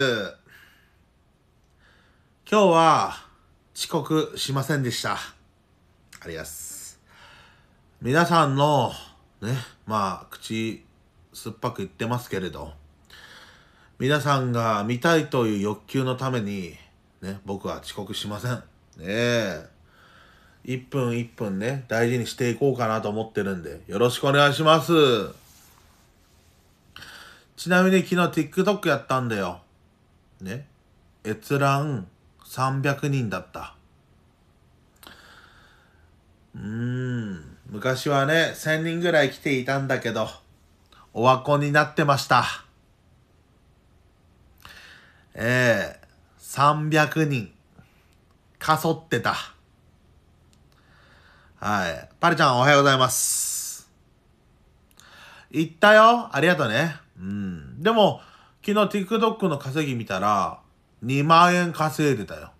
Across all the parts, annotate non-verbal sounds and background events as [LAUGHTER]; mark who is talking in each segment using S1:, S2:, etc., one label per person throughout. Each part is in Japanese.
S1: 今日は遅刻しませんでした。ありがす。皆さんのね、まあ口酸っぱく言ってますけれど、皆さんが見たいという欲求のために、ね、僕は遅刻しません。ね1分1分ね、大事にしていこうかなと思ってるんで、よろしくお願いします。ちなみに昨日 TikTok やったんだよ。ね、閲覧300人だった。うーん、昔はね、1000人ぐらい来ていたんだけど、おわこになってました。ええー、300人、かそってた。はい。パリちゃんおはようございます。行ったよ。ありがとうね。うん。でも、昨日 TikTok の稼ぎ見たら、2万円稼いでたよ。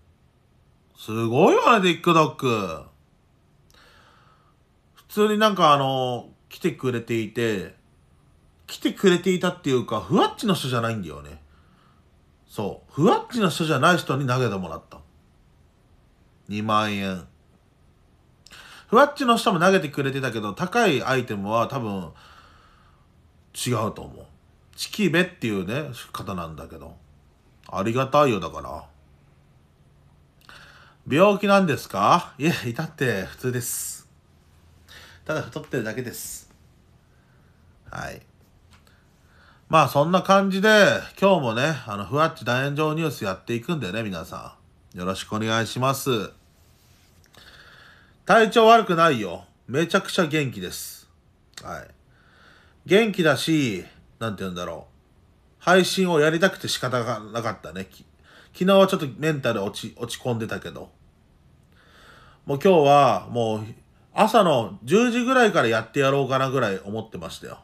S1: すごいよね、TikTok。普通になんかあの、来てくれていて、来てくれていたっていうか、ふわっちの人じゃないんだよね。そう。ふわっちの人じゃない人に投げてもらった。2万円。ふわっちの人も投げてくれてたけど、高いアイテムは多分、違うと思う。チキベっていうね、方なんだけど。ありがたいよ、だから。病気なんですかいえ、いたって普通です。ただ太ってるだけです。はい。まあそんな感じで、今日もね、あの、ふわっち大炎上ニュースやっていくんでね、皆さん。よろしくお願いします。体調悪くないよ。めちゃくちゃ元気です。はい。元気だし、なんて言うんだろう。配信をやりたくて仕方がなかったね。昨日はちょっとメンタル落ち、落ち込んでたけど。もう今日はもう朝の10時ぐらいからやってやろうかなぐらい思ってましたよ。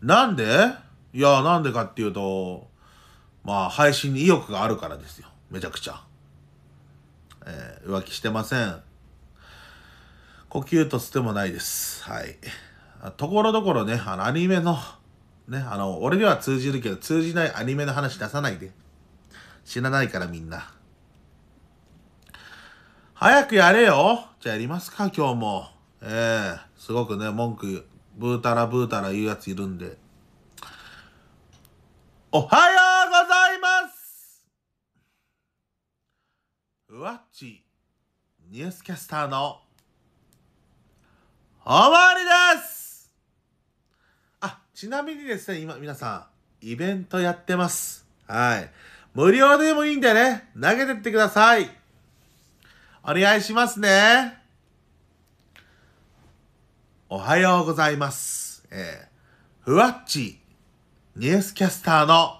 S1: なんでいや、なんでかっていうと、まあ配信に意欲があるからですよ。めちゃくちゃ。えー、浮気してません。呼吸と捨てもないです。はい。ところどころね、あの、アニメの、ね、あの、俺には通じるけど、通じないアニメの話出さないで。死なないからみんな。早くやれよじゃあやりますか、今日も。ええー、すごくね、文句、ブータラブータラ言うやついるんで。おはようございますうわっち、ニュースキャスターの、おわりですちなみにですね、今皆さん、イベントやってます。はい。無料でもいいんでね、投げてってください。お願いしますね。おはようございます。えー、ふわっち、ニュースキャスターの、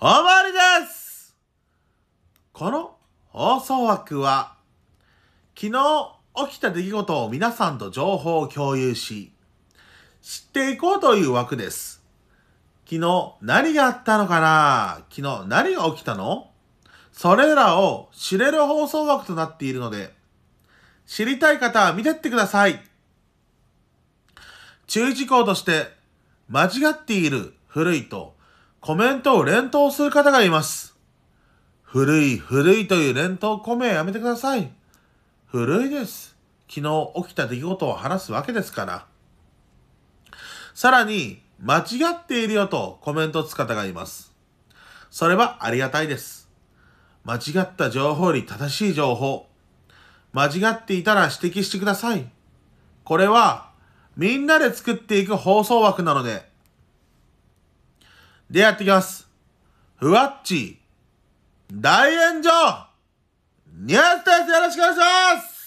S1: おまりですこの放送枠は、昨日起きた出来事を皆さんと情報を共有し、知っていこうという枠です。昨日何があったのかな昨日何が起きたのそれらを知れる放送枠となっているので、知りたい方は見てってください。注意事項として、間違っている古いとコメントを連投する方がいます。古い古いという連投コメやめてください。古いです。昨日起きた出来事を話すわけですから。さらに、間違っているよとコメントをつく方がいます。それはありがたいです。間違った情報より正しい情報。間違っていたら指摘してください。これは、みんなで作っていく放送枠なので。で、やっていきます。ふわっち、大炎上ニュースですよろしくお願いします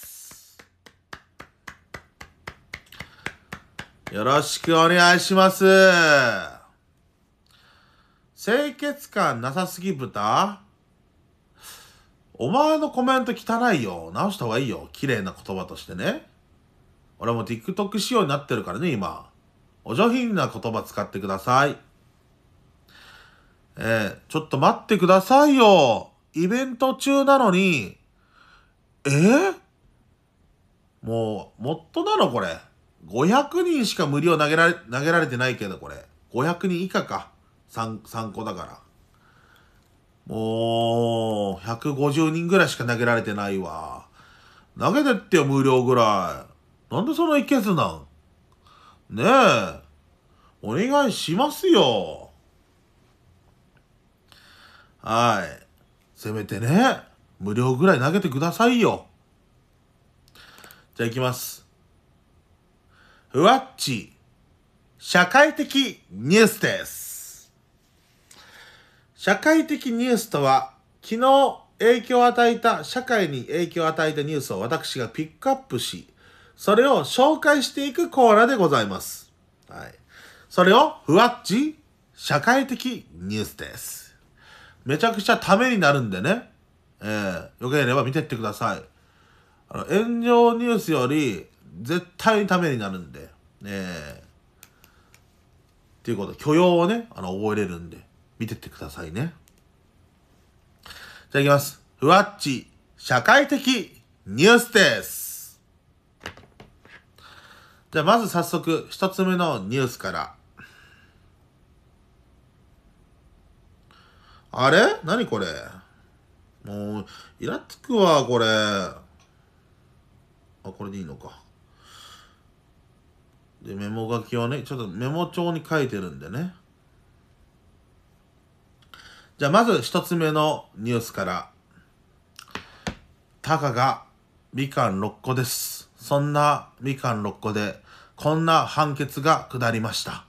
S1: よろしくお願いします。清潔感なさすぎ豚お前のコメント汚いよ。直した方がいいよ。綺麗な言葉としてね。俺も TikTok 仕様になってるからね、今。お上品な言葉使ってください。えー、ちょっと待ってくださいよ。イベント中なのに。えー、もう、もっとなのこれ。500人しか無料投げられ、投げられてないけど、これ。500人以下か。3、三個だから。もう、150人ぐらいしか投げられてないわ。投げてってよ、無料ぐらい。なんでそのい一ずなんねえ。お願いしますよ。はい。せめてね、無料ぐらい投げてくださいよ。じゃあ行きます。ふわっち、社会的ニュースです。社会的ニュースとは、昨日影響を与えた、社会に影響を与えたニュースを私がピックアップし、それを紹介していくコーナーでございます。はい。それを、ふわっち、社会的ニュースです。めちゃくちゃためになるんでね、えー、よければ見てってください。あの、炎上ニュースより、絶対にためになるんで、えっていうこと、許容をね、あの、覚えれるんで、見てってくださいね。じゃあいきます。ふわっち、社会的ニュースです。じゃあまず早速、一つ目のニュースから。あれ何これもう、イラつくわ、これ。あ、これでいいのか。で、メモ書きをね、ちょっとメモ帳に書いてるんでね。じゃあ、まず一つ目のニュースから。たかがみかん6個です。そんなみかん6個で、こんな判決が下りました。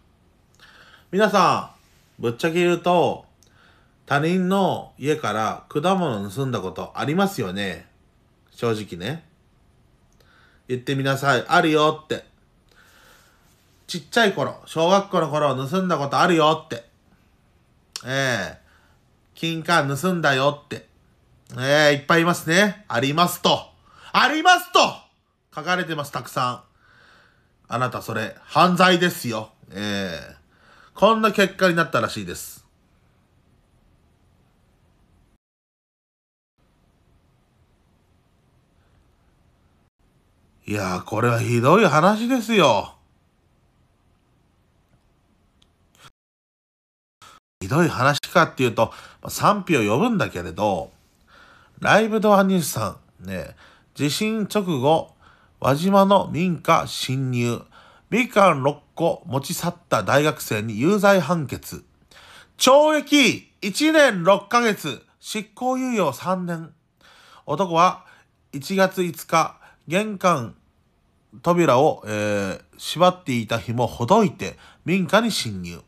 S1: 皆さん、ぶっちゃけ言うと、他人の家から果物盗んだことありますよね。正直ね。言ってみなさい。あるよって。ちっちゃい頃、小学校の頃盗んだことあるよって。ええー、金貨盗んだよって。ええー、いっぱいいますね。ありますと。ありますと書かれてます、たくさん。あなたそれ、犯罪ですよ。ええー、こんな結果になったらしいです。いやー、これはひどい話ですよ。ひどい話かっていうと、賛否を呼ぶんだけれど、ライブドアニュースさん、ね、地震直後、輪島の民家侵入、みかん6個持ち去った大学生に有罪判決、懲役1年6ヶ月、執行猶予3年。男は1月5日、玄関扉を、えー、縛っていた紐もほどいて民家に侵入。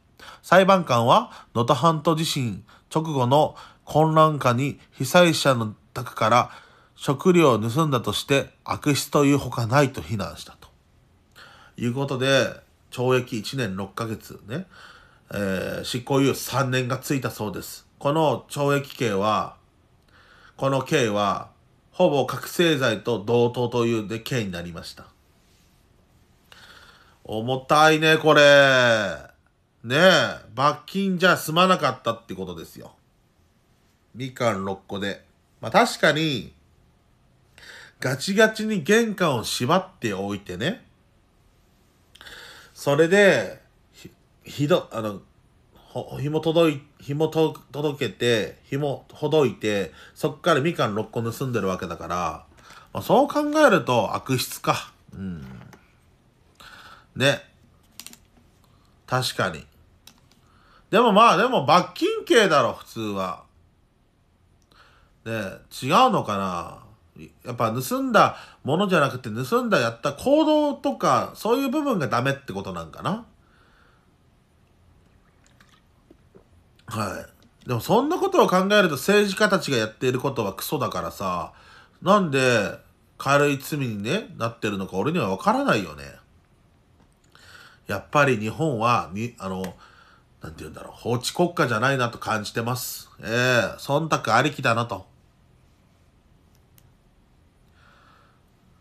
S1: 裁判官は能登半島地震直後の混乱下に被災者の宅から食料を盗んだとして悪質というほかないと非難したということで懲役1年6ヶ月ね、えー、執行猶予3年がついたそうですこの懲役刑はこの刑はほぼ覚醒剤と同等というで刑になりました重たいねこれねえ、罰金じゃ済まなかったってことですよ。みかん6個で。まあ確かに、ガチガチに玄関を縛っておいてね。それで、ひ、ひど、あの、紐届い、紐と届けて、紐ほどいて、そっからみかん6個盗んでるわけだから、まあ、そう考えると悪質か。うん。ね。確かに。でもまあ、でも罰金刑だろ、普通は。ね違うのかなやっぱ盗んだものじゃなくて盗んだやった行動とかそういう部分がダメってことなんかなはいでもそんなことを考えると政治家たちがやっていることはクソだからさなんで軽い罪に、ね、なってるのか俺には分からないよねやっぱり日本はにあのなんて言うんだろう、法治国家じゃないなと感じてます。ええー、忖度ありきだなと。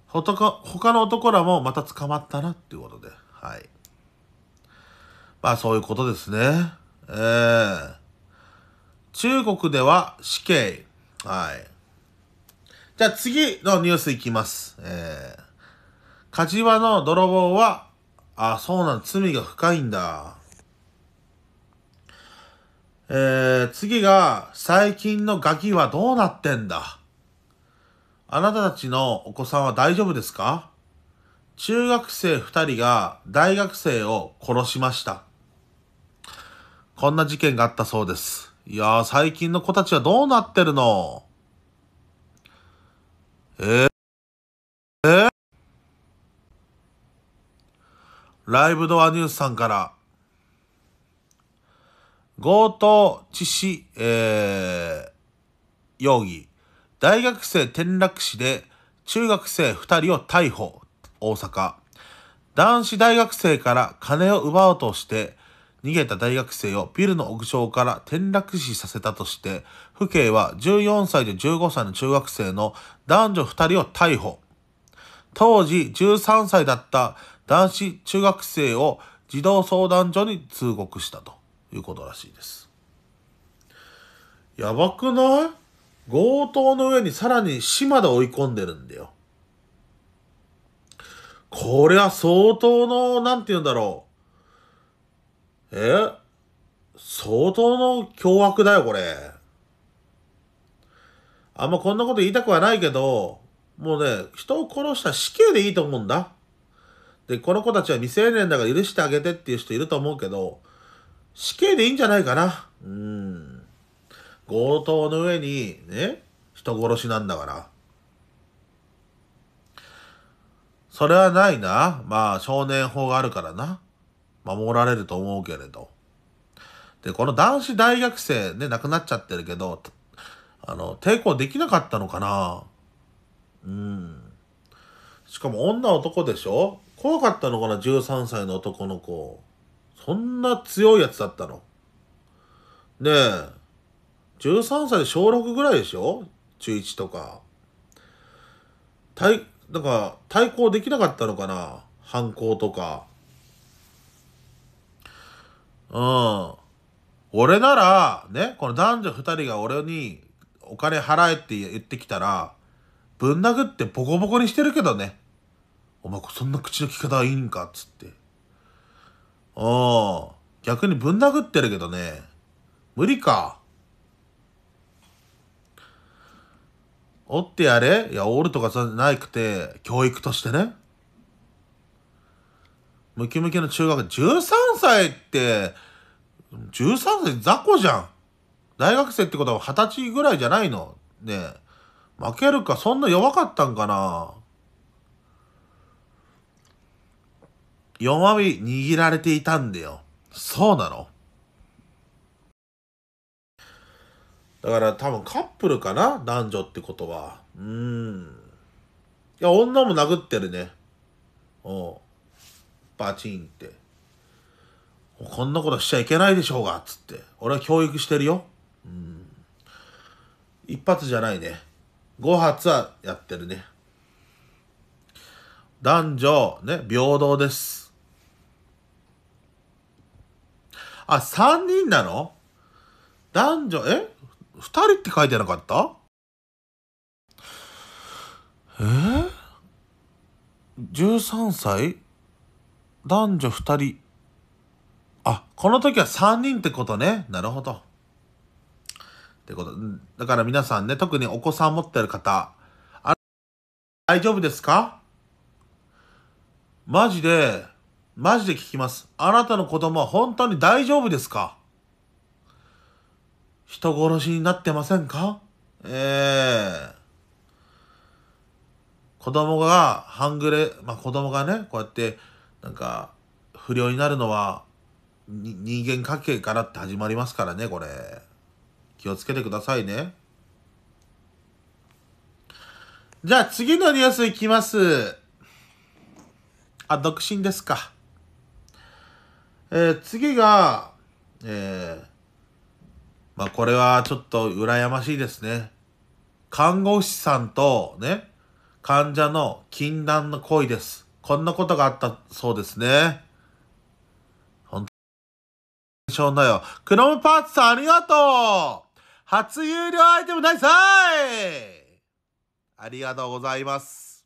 S1: ほか、他の男らもまた捕まったなっていうことで、はい。まあそういうことですね。ええー、中国では死刑。はい。じゃあ次のニュースいきます。ええー、カジワの泥棒は、あ、そうなん、罪が深いんだ。えー、次が、最近のガキはどうなってんだあなたたちのお子さんは大丈夫ですか中学生二人が大学生を殺しました。こんな事件があったそうです。いやー、最近の子たちはどうなってるのえー、えー、ライブドアニュースさんから強盗致死、えー、容疑、大学生転落死で中学生2人を逮捕、大阪。男子大学生から金を奪おうとして、逃げた大学生をビルの屋上から転落死させたとして、府警は14歳と15歳の中学生の男女2人を逮捕。当時13歳だった男子中学生を児童相談所に通告したと。いうことらしいです。やばくない強盗の上にさらに死まで追い込んでるんだよ。これは相当の、なんて言うんだろう。え相当の凶悪だよ、これ。あんまこんなこと言いたくはないけど、もうね、人を殺した死刑でいいと思うんだ。で、この子たちは未成年だから許してあげてっていう人いると思うけど、死刑でいいんじゃないかな。うん。強盗の上に、ね、人殺しなんだから。それはないな。まあ、少年法があるからな。守られると思うけれど。で、この男子大学生ね、亡くなっちゃってるけど、あの、抵抗できなかったのかな。うん。しかも女男でしょ怖かったのかな、13歳の男の子。そんな強いやつだったのねえ、13歳で小6ぐらいでしょ中1とか。対、なんか、対抗できなかったのかな反抗とか。うん。俺なら、ね、この男女2人が俺にお金払えって言ってきたら、ぶん殴ってボコボコにしてるけどね。お前そんな口の利き方はいいんかっつって。ああ、逆にぶん殴ってるけどね。無理か。折ってやれいや、折るとかじゃなくて、教育としてね。ムキムキの中学、13歳って、13歳雑魚じゃん。大学生ってことは二十歳ぐらいじゃないの。ね負けるか、そんな弱かったんかな。弱み握られていたんだよ。そうなのだから多分カップルかな男女ってことは。うん。いや、女も殴ってるね。おう。バチンって。こんなことしちゃいけないでしょうが、つって。俺は教育してるよ。うん。一発じゃないね。五発はやってるね。男女、ね、平等です。あ、3人なの男女、え ?2 人って書いてなかったえー、?13 歳男女2人。あ、この時は3人ってことね。なるほど。ってこと。だから皆さんね、特にお子さん持ってる方、あ大丈夫ですかマジで、マジで聞きます。あなたの子供は本当に大丈夫ですか人殺しになってませんかええー。子供が半グレ、まあ子供がね、こうやって、なんか、不良になるのは、人間関係からって始まりますからね、これ。気をつけてくださいね。じゃあ次のニュースいきます。あ、独身ですか。えー、次が、えー、まあ、これはちょっと羨ましいですね。看護師さんとね、患者の禁断の行為です。こんなことがあったそうですね。本当しだよ。クロムパーツさんありがとう初有料アイテム第3イありがとうございます。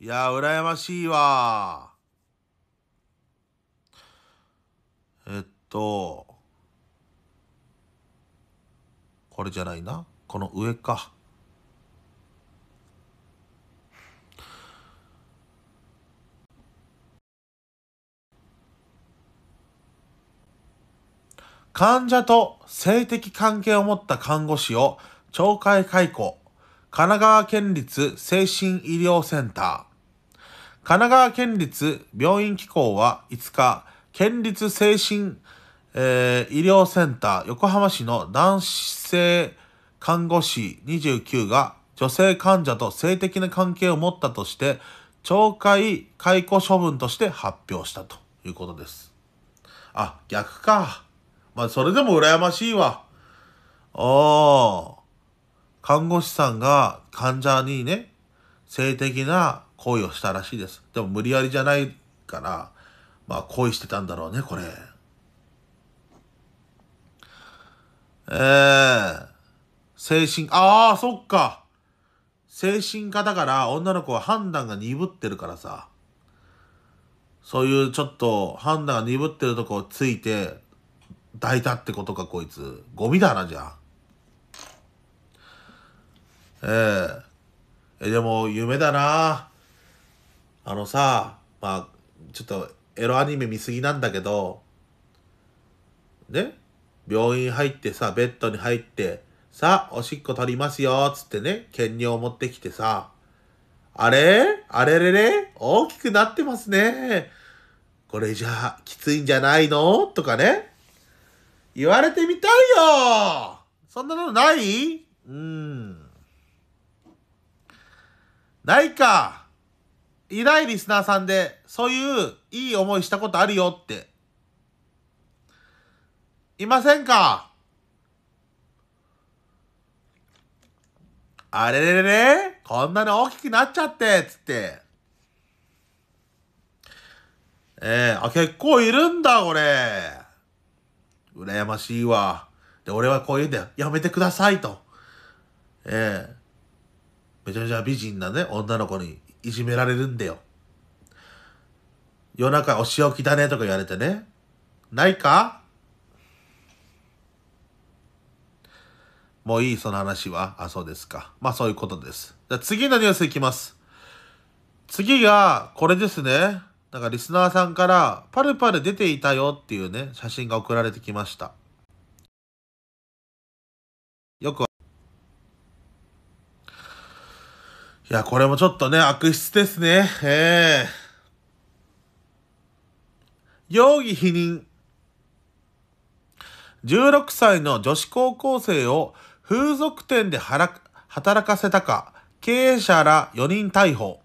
S1: いやー、羨ましいわえっと、これじゃないな。この上か。患者と性的関係を持った看護師を懲戒解雇。神奈川県立精神医療センター。神奈川県立病院機構は5日、県立精神、えー、医療センター横浜市の男性看護師29が女性患者と性的な関係を持ったとして、懲戒解雇処分として発表したということです。あ、逆か。まあ、それでも羨ましいわ。おー。看護師さんが患者にね、性的な行為をしたらしいです。でも無理やりじゃないから、まあ恋してたんだろうね、これ。えー、精神、ああ、そっか。精神科だから女の子は判断が鈍ってるからさ。そういうちょっと判断が鈍ってるとこをついて抱いたってことか、こいつ。ゴミだな、じゃあ。えー、え、でも夢だな。あのさ、まあ、ちょっとエロアニメ見すぎなんだけど、ね病院入ってさ、ベッドに入って、さおしっこ取りますよ、つってね、兼尿持ってきてさ、あれあれれれ大きくなってますね。これじゃあ、きついんじゃないのとかね。言われてみたいよそんなのないうん。ないか。いないリスナーさんで。そういういい思いしたことあるよって。いませんかあれれれれこんなに大きくなっちゃって、つって。ええー、あ、結構いるんだ、これ。羨ましいわ。で、俺はこう言うんだよ。やめてくださいと。ええー、めちゃめちゃ美人なね、女の子にいじめられるんだよ。夜中お仕置きだねとか言われてね。ないかもういい、その話は。あ、そうですか。まあそういうことです。じゃ次のニュースいきます。次が、これですね。なんかリスナーさんから、パルパル出ていたよっていうね、写真が送られてきました。よく、いや、これもちょっとね、悪質ですね。ええー容疑否認。16歳の女子高校生を風俗店で働かせたか、経営者ら4人逮捕。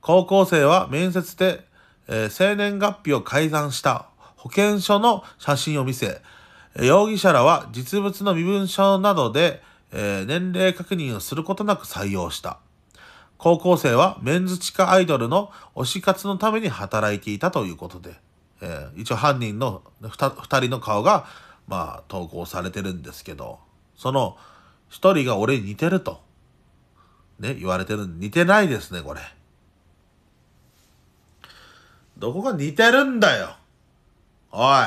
S1: 高校生は面接で、えー、生年月日を改ざんした保険証の写真を見せ、容疑者らは実物の身分証などで、えー、年齢確認をすることなく採用した。高校生はメンズ地下アイドルの推し活のために働いていたということで。えー、一応犯人の二人の顔が、まあ、投稿されてるんですけど、その一人が俺に似てると、ね、言われてる似てないですね、これ。どこが似てるんだよおい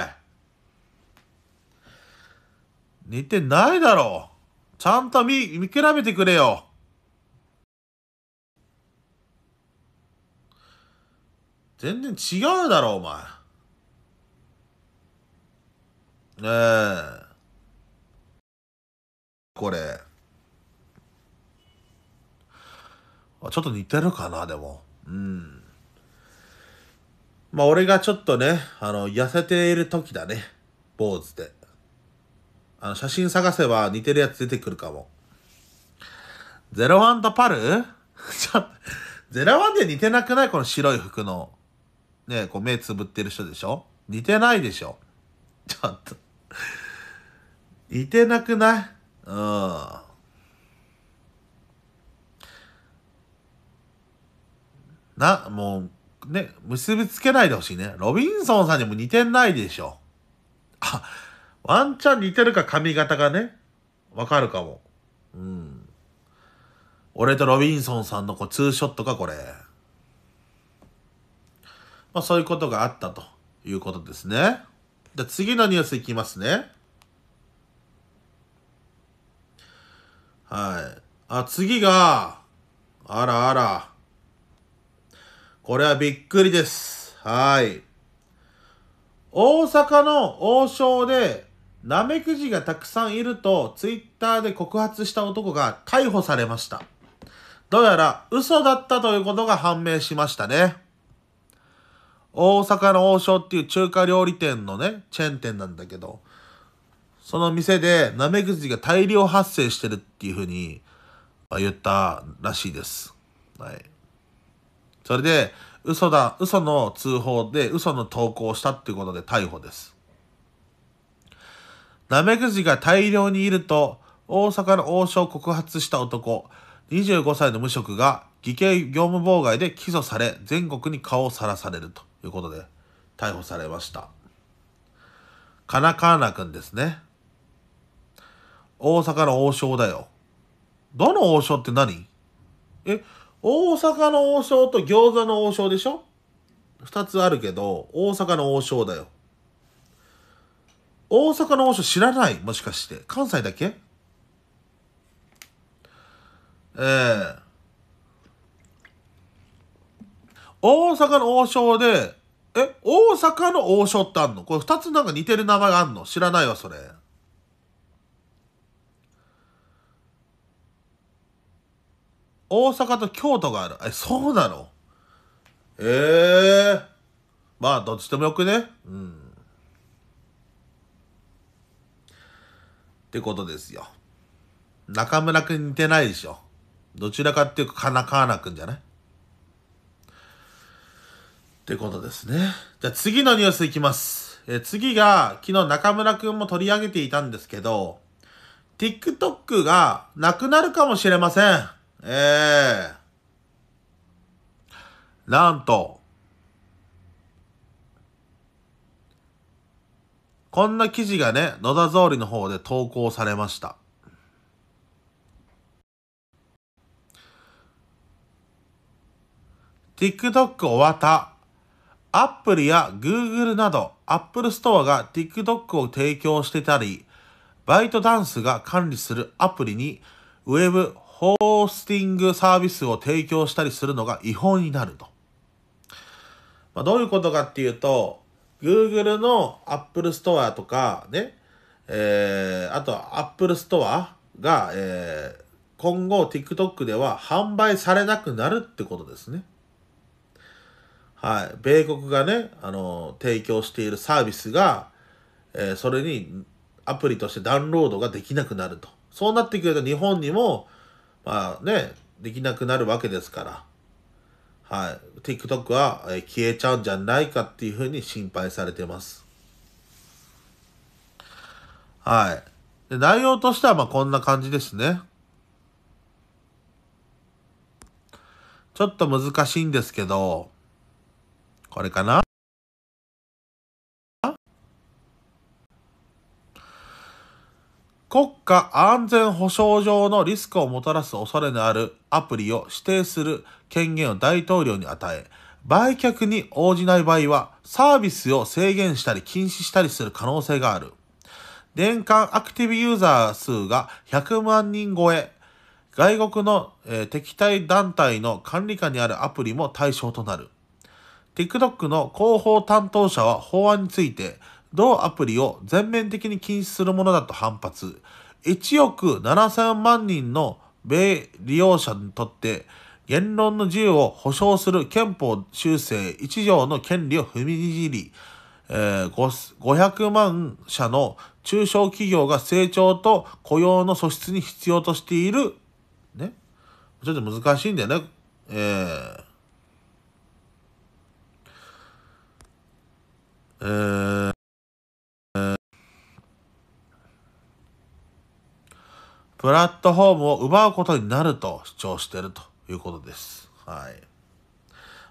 S1: 似てないだろうちゃんと見、見比べてくれよ全然違うだろ、お前。ねえ。これ。ちょっと似てるかな、でも。うん。まあ、俺がちょっとね、あの、痩せている時だね。坊主で。あの、写真探せば似てるやつ出てくるかも。ゼロワンとパル [LAUGHS] ちょっと、ゼロワンで似てなくないこの白い服の。ねこう目つぶってる人でしょ似てないでしょちょっと。いてなくないうん。な、もう、ね、結びつけないでほしいね。ロビンソンさんにも似てないでしょ。あ、ワンチャン似てるか髪型がね、わかるかも。うん。俺とロビンソンさんのこうツーショットか、これ。まあそういうことがあったということですね。じゃ次のニュースいきますね。はい。あ、次が、あらあら。これはびっくりです。はい。大阪の王将で、ナメクジがたくさんいると、ツイッターで告発した男が逮捕されました。どうやら嘘だったということが判明しましたね。大阪の王将っていう中華料理店のね、チェーン店なんだけど、その店でナメクジが大量発生してるっていうふうに言ったらしいです。はい。それで、嘘だ、嘘の通報で嘘の投稿をしたっていうことで逮捕です。ナメクジが大量にいると、大阪の王将を告発した男、25歳の無職が偽計業務妨害で起訴され、全国に顔をさらされるということで、逮捕されました。カナカーナ君ですね。大阪の王将だよ。どの王将って何え、大阪の王将と餃子の王将でしょ二つあるけど、大阪の王将だよ。大阪の王将知らないもしかして。関西だけええー、大阪の王将で、え、大阪の王将ってあんのこれ二つなんか似てる名前があんの知らないわ、それ。大阪と京都がある。え、そうなのええー、まあ、どっちでもよくね。うん。ってことですよ。中村くん似てないでしょ。どちらかっていうか、かなかなくんじゃないってことですね。じゃあ次のニュースいきます。え次が、昨日中村くんも取り上げていたんですけど、TikTok がなくなるかもしれません。ええー、なんと、こんな記事がね、野田総理の方で投稿されました。TikTok 終わった。アップルや Google など Apple Store が TikTok を提供してたり、バイトダンスが管理するアプリに Web ホースティングサービスを提供したりするのが違法になると。まあ、どういうことかっていうと、Google の Apple Store とかね、えー、あと Apple Store が、えー、今後 TikTok では販売されなくなるってことですね。はい。米国がね、あの、提供しているサービスが、えー、それにアプリとしてダウンロードができなくなると。そうなってくると日本にもまあね、できなくなるわけですから、はい、TikTok は消えちゃうんじゃないかっていうふうに心配されてます。はい。で内容としてはまあこんな感じですね。ちょっと難しいんですけど、これかな国家安全保障上のリスクをもたらす恐れのあるアプリを指定する権限を大統領に与え、売却に応じない場合はサービスを制限したり禁止したりする可能性がある。年間アクティブユーザー数が100万人超え、外国の、えー、敵対団体の管理下にあるアプリも対象となる。TikTok の広報担当者は法案について、同アプリを全面的に禁止するものだと反発。1億7000万人の米利用者にとって言論の自由を保障する憲法修正1条の権利を踏みにじり、えー、500万社の中小企業が成長と雇用の素質に必要としている。ね。ちょっと難しいんだよね。えー、えープラットフォームを奪うことになると主張しているということです。はい。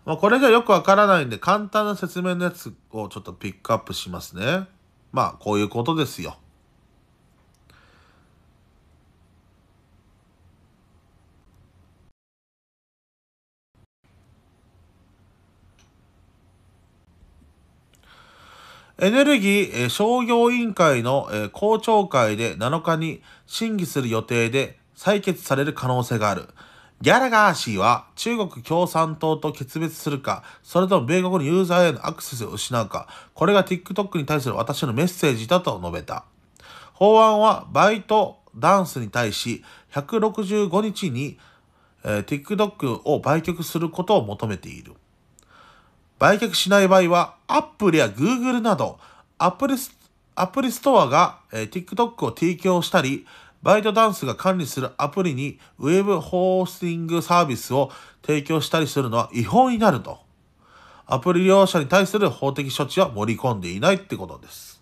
S1: まあ、これじゃよくわからないんで、簡単な説明のやつをちょっとピックアップしますね。まあ、こういうことですよ。エネルギー商業委員会の公聴会で7日に審議する予定で採決される可能性がある。ギャラガー氏は中国共産党と決別するか、それとも米国のユーザーへのアクセスを失うか、これが TikTok に対する私のメッセージだと述べた。法案はバイトダンスに対し165日に、えー、TikTok を売却することを求めている。売却しない場合は Apple や Google などア p プルスアプリストアが、えー、TikTok を提供したり、バイトダンスが管理するアプリにウェブホースティングサービスを提供したりするのは違法になると。アプリ利用者に対する法的処置は盛り込んでいないってことです。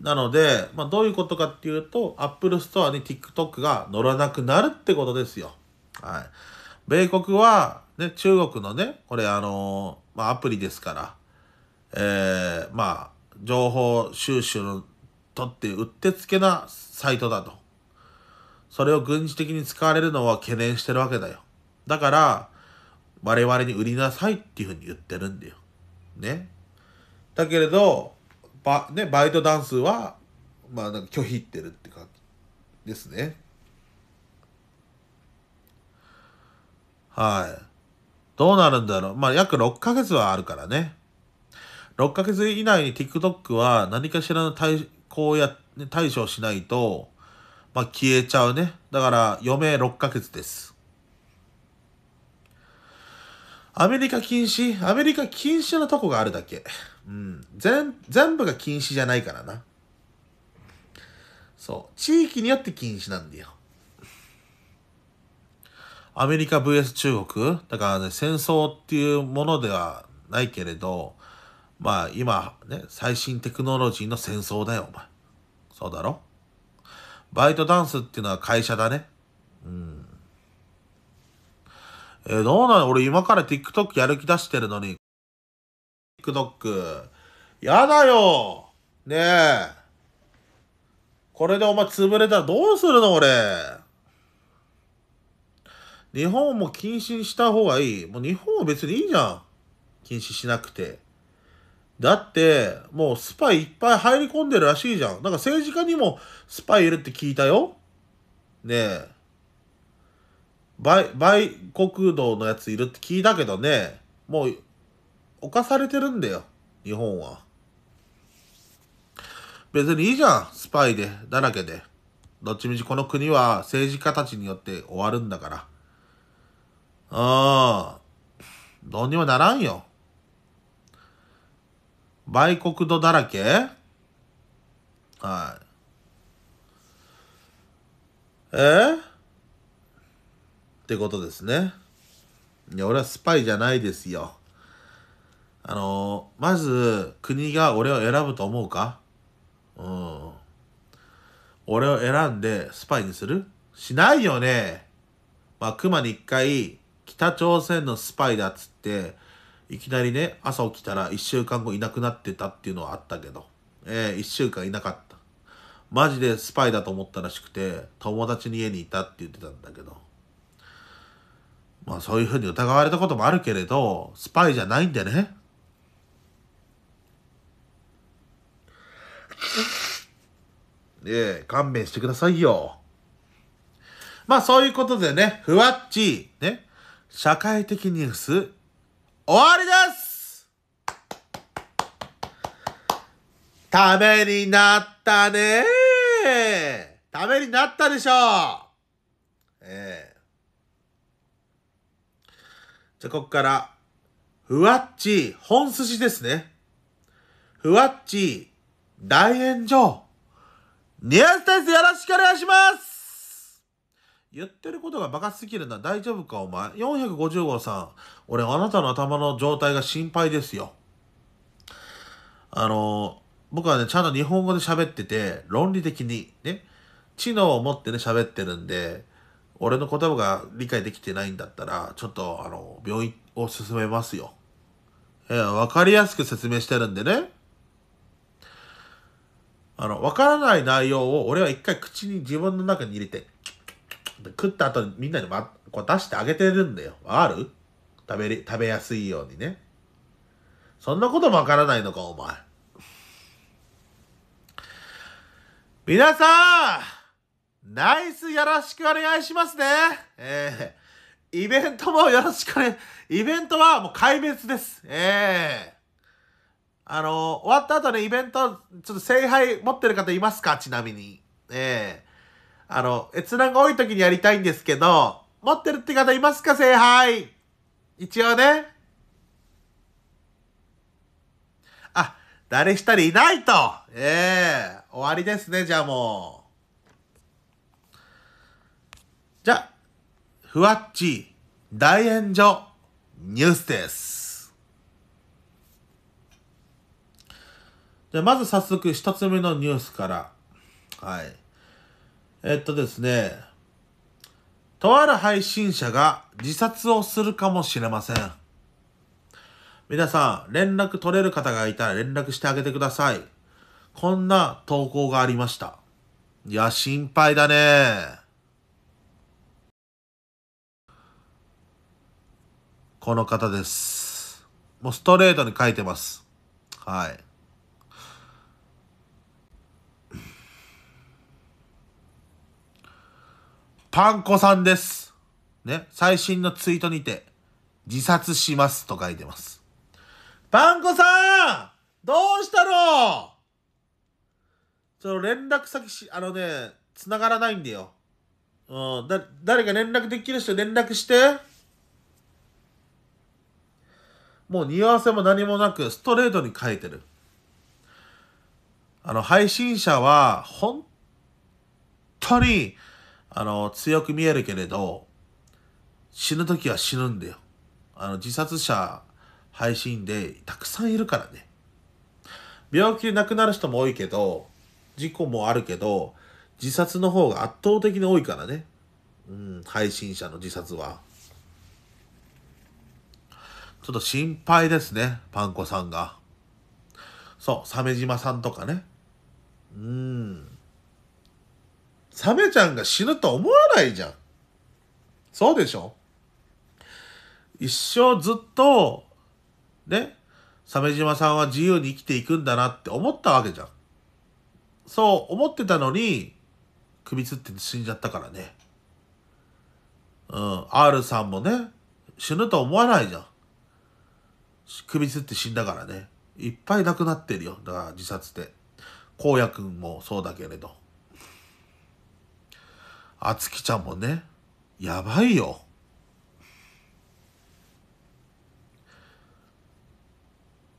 S1: なので、まあ、どういうことかっていうと、Apple Store に TikTok が乗らなくなるってことですよ。はい。米国は、ね、中国のね、これあのー、まあ、アプリですから、えー、まあ、情報収集のとってうってつけなサイトだと。それを軍事的に使われるのは懸念してるわけだよ。だから、我々に売りなさいっていうふうに言ってるんだよ。ね。だけれど、ば、ね、バイトダンスは、まあ、拒否ってるって感じですね。はい。どうなるんだろう。まあ、約6ヶ月はあるからね。6ヶ月以内に TikTok は何かしらの対こうや、対処をしないと、まあ、消えちゃうね。だから、余命6ヶ月です。アメリカ禁止アメリカ禁止のとこがあるだけ。うん。全、全部が禁止じゃないからな。そう。地域によって禁止なんだよ。アメリカ VS 中国だからね、戦争っていうものではないけれど、まあ今ね、最新テクノロジーの戦争だよ、お前。そうだろバイトダンスっていうのは会社だね。うん。えー、どうなの俺今から TikTok やる気出してるのに。TikTok。やだよねえ。これでお前潰れたらどうするの俺。日本も禁止した方がいい。もう日本は別にいいじゃん。禁止しなくて。だって、もうスパイいっぱい入り込んでるらしいじゃん。なんか政治家にもスパイいるって聞いたよ。ねえ。売、売国道のやついるって聞いたけどね。もう、犯されてるんだよ。日本は。別にいいじゃん。スパイで、だらけで。どっちみちこの国は政治家たちによって終わるんだから。うん。どうにもならんよ。売国土だらけはい。えってことですね。いや、俺はスパイじゃないですよ。あのー、まず、国が俺を選ぶと思うかうん。俺を選んでスパイにするしないよね。まあ、熊に一回、北朝鮮のスパイだっつって、いきなりね、朝起きたら1週間後いなくなってたっていうのはあったけど、えー、1週間いなかった。マジでスパイだと思ったらしくて、友達に家にいたって言ってたんだけど、まあそういうふうに疑われたこともあるけれど、スパイじゃないんでね。[LAUGHS] え勘弁してくださいよ。まあそういうことでね、ふわっち、ね、社会的ニュース、終わりですためになったねためになったでしょええじゃあ、ここから、ふわっち、本筋ですね。ふわっち、大炎上。ニュースですよろしくお願いします言ってることがバカすぎるな。大丈夫かお前。450号さん。俺、あなたの頭の状態が心配ですよ。あの、僕はね、ちゃんと日本語で喋ってて、論理的に、ね、知能を持ってね、喋ってるんで、俺の言葉が理解できてないんだったら、ちょっと、あの、病院を進めますよ。えわかりやすく説明してるんでね。あの、わからない内容を俺は一回口に自分の中に入れて、食った後にみんなに、ま、こう出してあげてるんだよ。ある食べり、食べやすいようにね。そんなこともわからないのか、お前。皆さん、ナイスよろしくお願いしますね。ええー、イベントもよろしくね。イベントはもう壊滅です。ええーあの、終わった後ね、イベント、ちょっと聖杯持ってる方いますかちなみに。ええあの、閲覧が多い時にやりたいんですけど、持ってるって方いますか聖杯。一応ね。あ、誰一人いないと。ええー、終わりですね、じゃあもう。じゃあ、ふわっち、大炎上、ニュースです。じゃあ、まず早速一つ目のニュースから。はい。えっとですね、とある配信者が自殺をするかもしれません。皆さん、連絡取れる方がいたら連絡してあげてください。こんな投稿がありました。いや、心配だね。この方です。もうストレートに書いてます。はい。パンコさんです。ね、最新のツイートにて、自殺しますと書いてます。パンコさんどうしたのちょ、連絡先し、あのね、繋がらないんだよ。うん、だ、誰か連絡できる人連絡して。もう匂わせも何もなく、ストレートに書いてる。あの、配信者は、本当に、あの、強く見えるけれど、死ぬ時は死ぬんだよ。あの、自殺者配信でたくさんいるからね。病気で亡くなる人も多いけど、事故もあるけど、自殺の方が圧倒的に多いからね。うん、配信者の自殺は。ちょっと心配ですね、パンコさんが。そう、鮫島さんとかね。うん。サメちゃんが死ぬと思わないじゃん。そうでしょ一生ずっと、ね、鮫島さんは自由に生きていくんだなって思ったわけじゃん。そう思ってたのに、首つって死んじゃったからね。うん、R さんもね、死ぬと思わないじゃん。首つって死んだからね。いっぱい亡くなってるよ。だから自殺で。荒野くんもそうだけれど。あつきちゃんもね、やばいよ。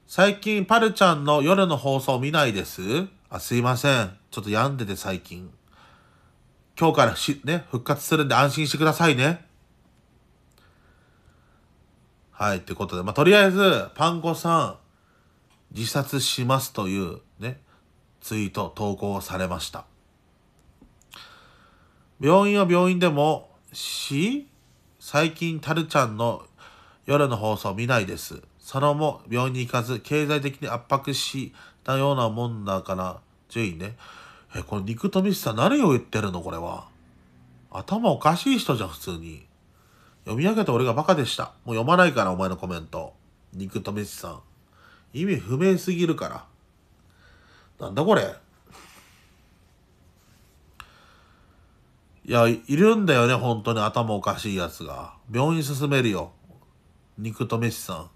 S1: 最近パルちゃんの夜の放送見ないですあ、すいません。ちょっと病んでて最近。今日からし、ね、復活するんで安心してくださいね。はい、ってことで、まあ、とりあえず、パンコさん、自殺しますというね、ツイート、投稿されました。病院は病院でもし最近タルちゃんの夜の放送見ないですそのも病院に行かず経済的に圧迫したようなもんだから順位ねえこれ肉とみしさん、何を言ってるのこれは頭おかしい人じゃん普通に読み上げて俺がバカでしたもう読まないからお前のコメント肉とみしさん意味不明すぎるからなんだこれいや、いるんだよね、本当に頭おかしいやつが。病院進めるよ。肉と飯さん。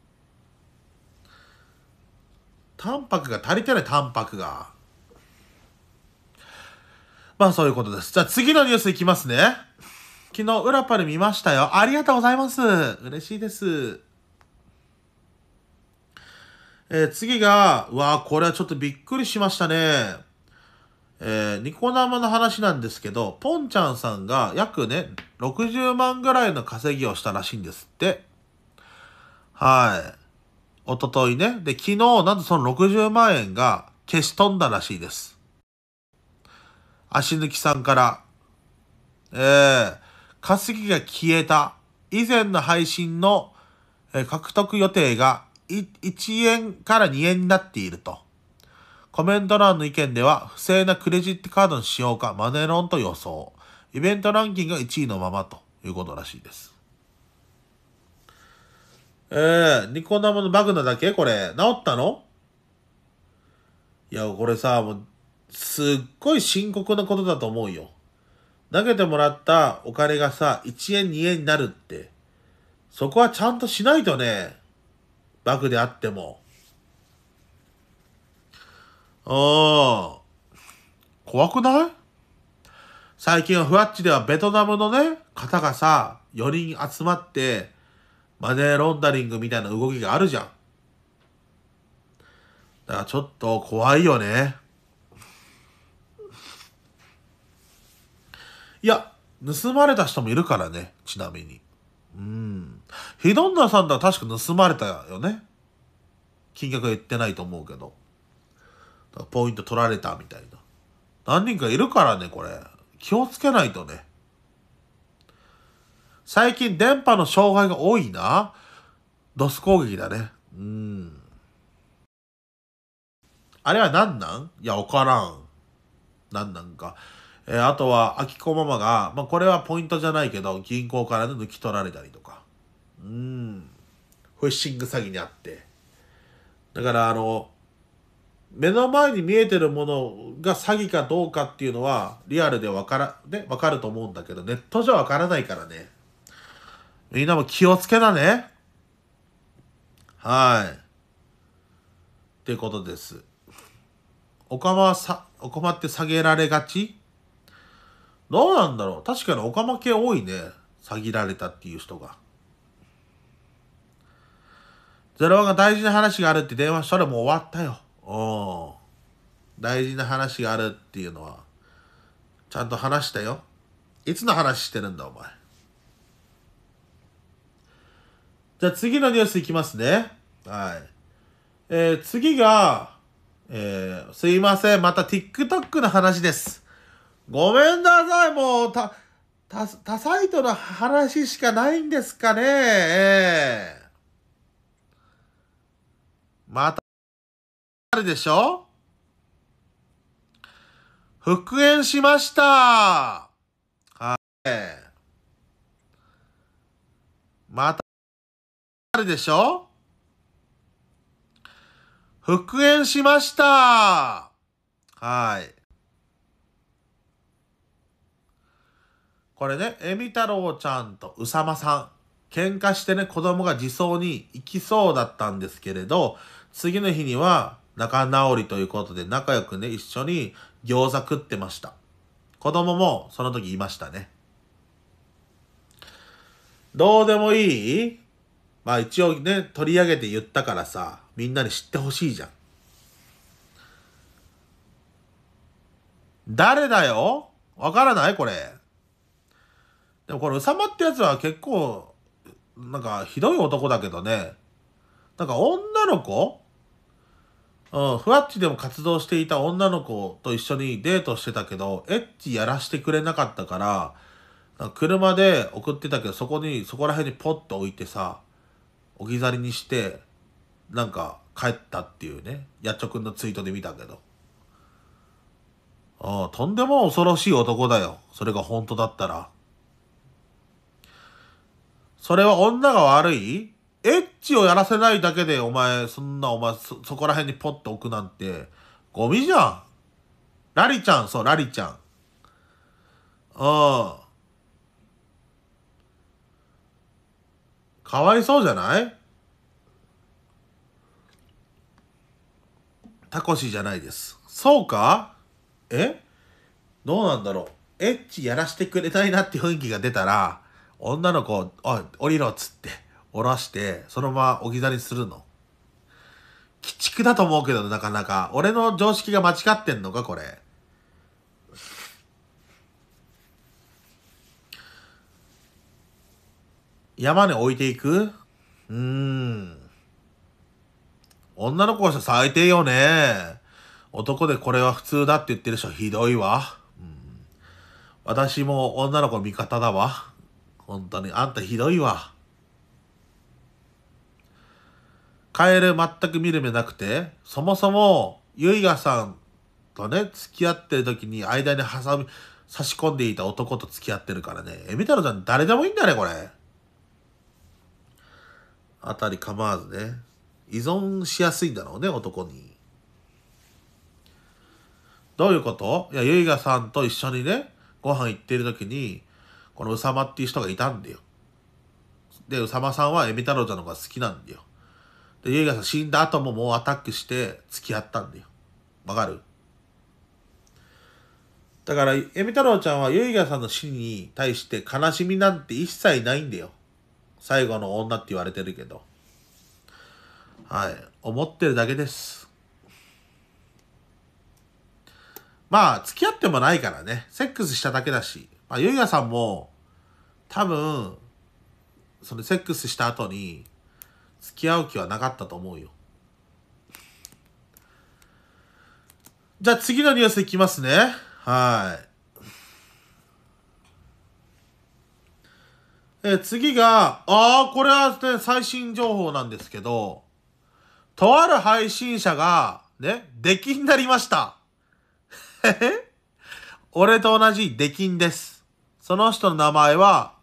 S1: タンパクが足りてない、タンパクが。まあそういうことです。じゃあ次のニュースいきますね。昨日、裏パル見ましたよ。ありがとうございます。嬉しいです。えー、次が、わあ、これはちょっとびっくりしましたね。えー、ニコ生の話なんですけど、ポンちゃんさんが約ね、60万ぐらいの稼ぎをしたらしいんですって。はい。おとといね。で、昨日、なんとその60万円が消し飛んだらしいです。足抜きさんから、えー、稼ぎが消えた。以前の配信の、えー、獲得予定が1円から2円になっていると。コメント欄の意見では、不正なクレジットカードの使用かマネロンと予想。イベントランキングが1位のままということらしいです。えー、ニコ生のバグなだけこれ、治ったのいや、これさ、もう、すっごい深刻なことだと思うよ。投げてもらったお金がさ、1円2円になるって。そこはちゃんとしないとね、バグであっても。怖くない最近はふわっちではベトナムのね、方がさ、4人集まって、マネーロンダリングみたいな動きがあるじゃん。だからちょっと怖いよね。いや、盗まれた人もいるからね、ちなみに。うん。ヒドンナさんだは確か盗まれたよね。金額は言ってないと思うけど。ポイント取られたみたいな。何人かいるからね、これ。気をつけないとね。最近電波の障害が多いな。ドス攻撃だね。うん。あれは何なんいや、わからん。何なんか。えー、あとは、あきこママが、まあ、これはポイントじゃないけど、銀行から抜き取られたりとか。うん。フィッシング詐欺にあって。だから、あの、目の前に見えてるものが詐欺かどうかっていうのはリアルでわから、ね、わかると思うんだけど、ネットじゃわからないからね。みんなも気をつけなね。はい。っていうことです。おかまはさ、おかまって下げられがちどうなんだろう確かにおかま系多いね。下げられたっていう人が。ゼロが大事な話があるって電話したらもう終わったよ。お大事な話があるっていうのはちゃんと話したよいつの話してるんだお前じゃあ次のニュースいきますねはいえー、次が、えー、すいませんまた TikTok の話ですごめんなさいもうた他他サイトの話しかないんですかねえー、またあるでしょ復縁しましたはい。また、あるでしょ復縁しましたはい。これね、えみ太郎ちゃんとうさまさん、喧嘩してね、子供が自走に行きそうだったんですけれど、次の日には仲直りということで仲良くね、一緒に餃子食ってました。子供もその時いましたね。どうでもいいまあ一応ね、取り上げて言ったからさ、みんなに知ってほしいじゃん。誰だよわからないこれ。でもこれ、うさまってやつは結構、なんかひどい男だけどね。なんか女の子うん、ふわっちでも活動していた女の子と一緒にデートしてたけど、エッチやらしてくれなかったから、か車で送ってたけど、そこに、そこら辺にポッと置いてさ、置き去りにして、なんか帰ったっていうね、やっちょくんのツイートで見たけど。ああ、とんでも恐ろしい男だよ。それが本当だったら。それは女が悪いエッチをやらせないだけで、お前、そんなお前そ、そこら辺にポッと置くなんて、ゴミじゃん。ラリちゃん、そう、ラリちゃん。うん。かわいそうじゃないタコシじゃないです。そうかえどうなんだろうエッチやらしてくれたいなって雰囲気が出たら、女の子、おい、降りろっつって。おろして、そのまま置き去りするの。鬼畜だと思うけど、なかなか。俺の常識が間違ってんのか、これ。山に置いていくうーん。女の子は最低よね。男でこれは普通だって言ってる人ひどいわ。うん、私も女の子味方だわ。本当に。あんたひどいわ。カエル全く見る目なくて、そもそも、ユイがさんとね、付き合ってる時に間に挟み、差し込んでいた男と付き合ってるからね。えみ太郎ちゃん誰でもいいんだね、これ。あたり構わずね。依存しやすいんだろうね、男に。どういうこといや、ゆいがさんと一緒にね、ご飯行ってる時に、このうさまっていう人がいたんだよ。で、うさまさんはえみ太郎ちゃんの方が好きなんだよ。で、ユイガさん死んだ後ももうアタックして付き合ったんだよ。わかるだから、エミ太郎ちゃんはユイガさんの死に対して悲しみなんて一切ないんだよ。最後の女って言われてるけど。はい。思ってるだけです。まあ、付き合ってもないからね。セックスしただけだし。まあ、ユイガさんも、多分、そのセックスした後に、き合う気はなかったと思うよ。じゃあ次のニュースいきますね。はい。え次が、ああ、これは、ね、最新情報なんですけど、とある配信者が、ね、出禁になりました。[LAUGHS] 俺と同じ出禁です。その人の名前は、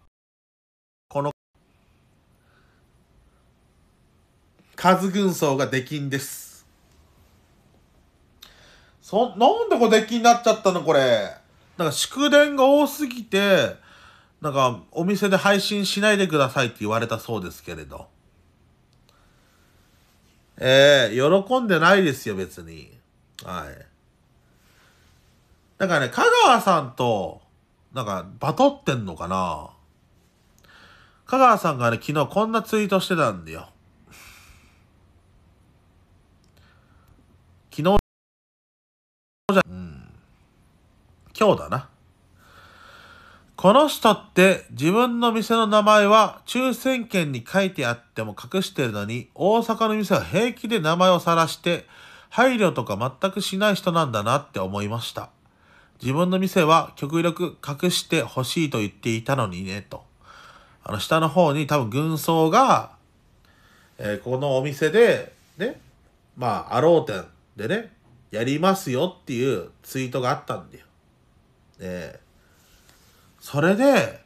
S1: カズ軍曹が出禁です。そ、なんでこれ出禁になっちゃったのこれ。なんか祝電が多すぎて、なんかお店で配信しないでくださいって言われたそうですけれど。ええー、喜んでないですよ、別に。はい。だからね、香川さんと、なんか、バトってんのかな香川さんがね、昨日こんなツイートしてたんだよ。今日だな。この人って自分の店の名前は抽選券に書いてあっても隠してるのに大阪の店は平気で名前を晒して配慮とか全くしない人なんだなって思いました。自分の店は極力隠してほしいと言っていたのにねと。あの下の方に多分軍曹が、えー、このお店でね、まあ、あろう店でね、やりますよっていうツイートがあったんだよ。えー、それで、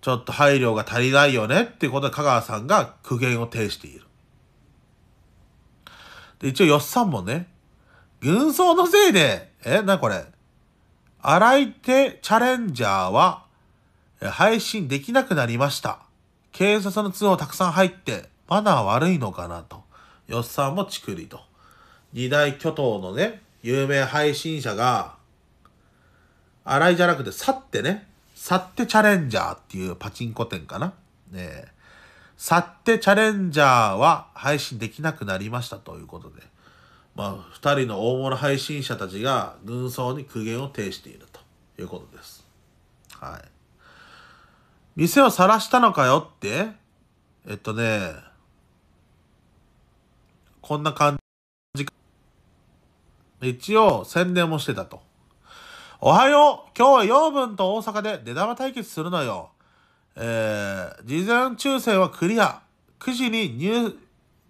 S1: ちょっと配慮が足りないよねっていうことで香川さんが苦言を呈している。で、一応、よっさんもね、軍曹のせいで、え、なこれ、洗い手チャレンジャーは配信できなくなりました。警察の通報たくさん入って、マナー悪いのかなと。よっさんもちくりと。二大巨頭のね、有名配信者が、新井じゃなくて、去ってね、去ってチャレンジャーっていうパチンコ店かな。ね去ってチャレンジャーは配信できなくなりましたということで、まあ、2人の大物配信者たちが軍曹に苦言を呈しているということです。はい。店を晒したのかよってえっとね、こんな感じ。一応宣伝もしてたと。おはよう今日は養分と大阪で出玉対決するのよ。えー、事前抽選はクリア。9時に入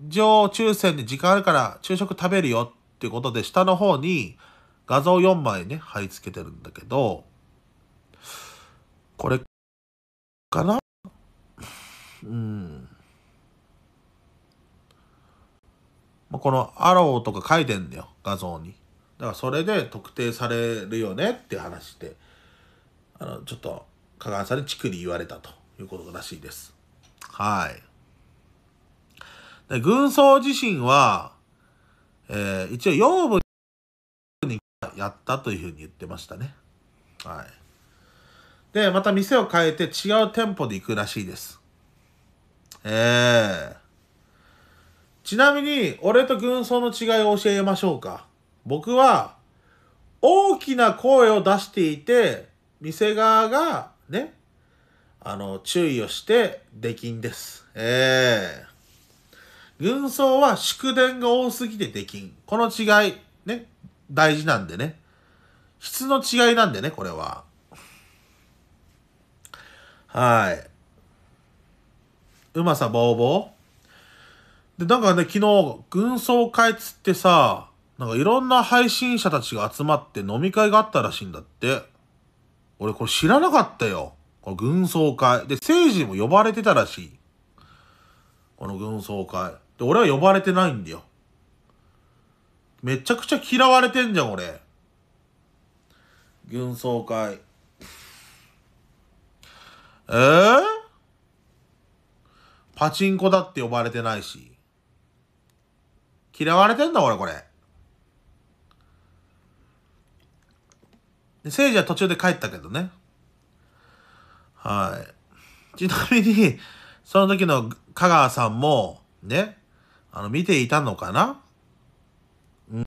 S1: 場抽選で時間あるから昼食食べるよっていうことで、下の方に画像4枚ね、貼り付けてるんだけど、これ、かなうん。このアローとか書いてんだよ、画像に。だからそれで特定されるよねって話であのちょっと加賀さんにチクリ言われたということらしいですはいで軍曹自身は、えー、一応養分にやったというふうに言ってましたねはいでまた店を変えて違う店舗で行くらしいですええー、ちなみに俺と軍曹の違いを教えましょうか僕は大きな声を出していて、店側がね、あの、注意をして出禁です。ええー、軍曹は祝電が多すぎて出禁。この違い、ね、大事なんでね。質の違いなんでね、これは。はい。うまさぼうぼうで、なんかね、昨日、軍曹会つってさ、なんかいろんな配信者たちが集まって飲み会があったらしいんだって。俺これ知らなかったよ。この軍曹会。で、政治も呼ばれてたらしい。この軍曹会。で、俺は呼ばれてないんだよ。めちゃくちゃ嫌われてんじゃん、俺。軍曹会。えー、パチンコだって呼ばれてないし。嫌われてんだ、俺、これ。聖治は途中で帰ったけどね。はい。ちなみに、その時の香川さんも、ね、あの、見ていたのかなうん。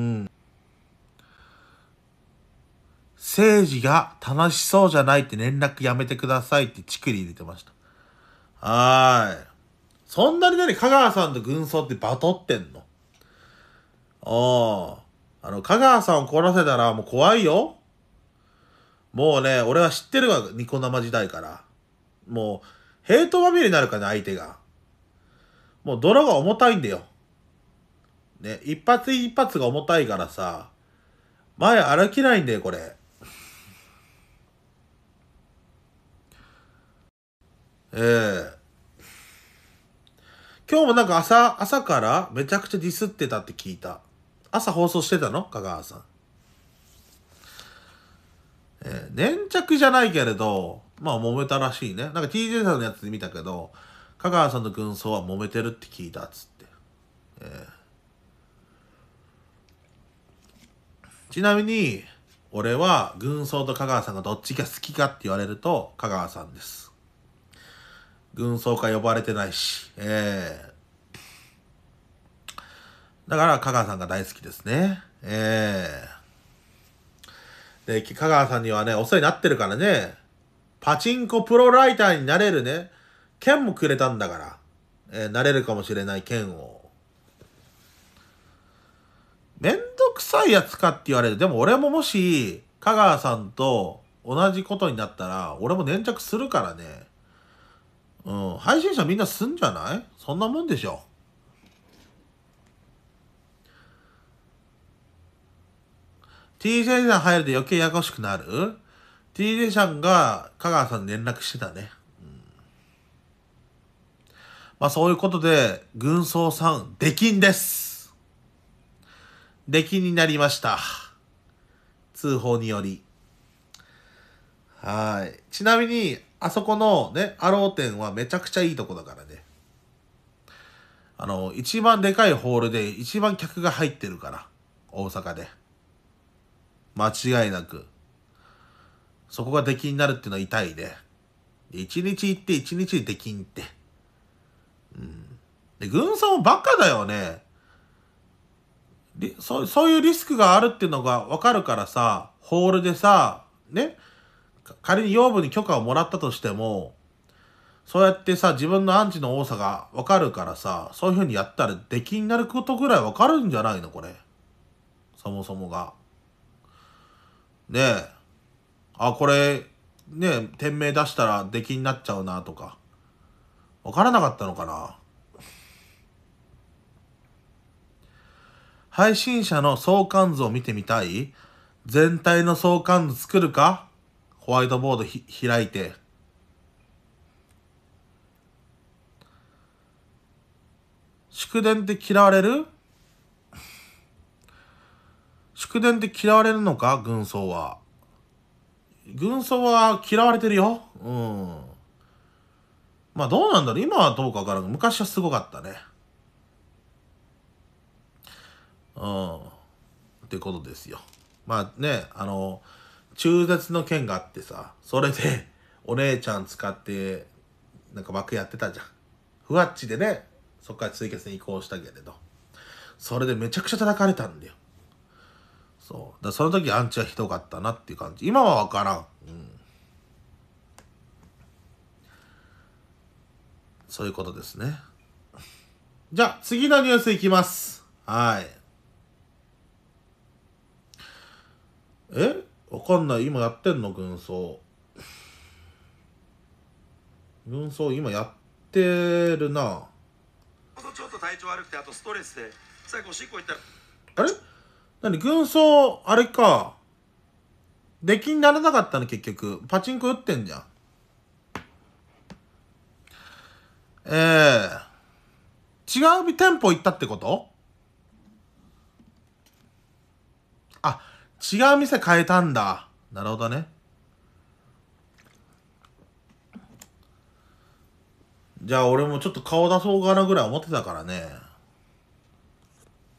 S1: うん。政治が楽しそうじゃないって連絡やめてくださいってチクリ入れてました。はーい。そんなに何香川さんと軍曹ってバトってんのああ。あの、香川さんを怒らせたらもう怖いよ。もうね、俺は知ってるわ、ニコ生時代から。もう、ヘイトまみれになるからね、相手が。もう泥が重たいんだよ。ね、一発一発が重たいからさ、前歩きないんだよ、これ。ええー、今日もなんか朝、朝からめちゃくちゃディスってたって聞いた。朝放送してたの香川さん。えー、粘着じゃないけれど、まあ揉めたらしいね。なんか TJ さんのやつで見たけど、香川さんの軍曹は揉めてるって聞いたっつって。えー、ちなみに、俺は軍曹と香川さんがどっちが好きかって言われると、香川さんです。軍曹か呼ばれてないし、えだから香川さんが大好きですね。ええー、で、香川さんにはね、お世話になってるからね、パチンコプロライターになれるね、剣もくれたんだから、えー、なれるかもしれない剣を。めんどくさいやつかって言われる。でも俺ももし、香川さんと同じことになったら、俺も粘着するからね。うん、配信者みんなすんじゃないそんなもんでしょ。TJ さん入ると余計ややこしくなる ?TJ さんが香川さんに連絡してたね。まあそういうことで、軍曹さん、出禁です。出禁になりました。通報により。はい。ちなみに、あそこのね、アロー店はめちゃくちゃいいとこだからね。あの、一番でかいホールで一番客が入ってるから、大阪で。間違いなく。そこが出禁になるっていうのは痛いね。一日行って一日出禁って。うん。で、軍曹もバカだよね。そそういうリスクがあるっていうのがわかるからさ、ホールでさ、ね、仮に養分に許可をもらったとしても、そうやってさ、自分のアンチの多さがわかるからさ、そういうふうにやったら出禁になることぐらいわかるんじゃないのこれ。そもそもが。ねあ、これ、ね店名出したら出来になっちゃうなとか、わからなかったのかな。配信者の相関図を見てみたい全体の相関図作るかホワイトボードひ開いて。祝電って嫌われる祝電で嫌われるのか軍曹は。軍曹は嫌われてるよ。うん。まあどうなんだろう今はどうかわからん昔はすごかったね。うん。ってことですよ。まあね、あの、中絶の件があってさ、それで [LAUGHS] お姉ちゃん使って、なんか枠やってたじゃん。ふわっちでね、そっから追決に移行したけれど。それでめちゃくちゃ叩かれたんだよ。そうだその時アンチはひどかったなっていう感じ今は分からん、うん、そういうことですねじゃあ次のニュースいきますはいえわかんない今やってんの軍曹軍曹今やってるな
S2: ちょっと体調悪くてあとストレスで最後おしっこ行った
S1: らあれなに、軍曹、あれか。出来にならなかったの、結局。パチンコ打ってんじゃん。えー、違う店舗行ったってことあ、違う店変えたんだ。なるほどね。じゃあ俺もちょっと顔出そうかなぐらい思ってたからね。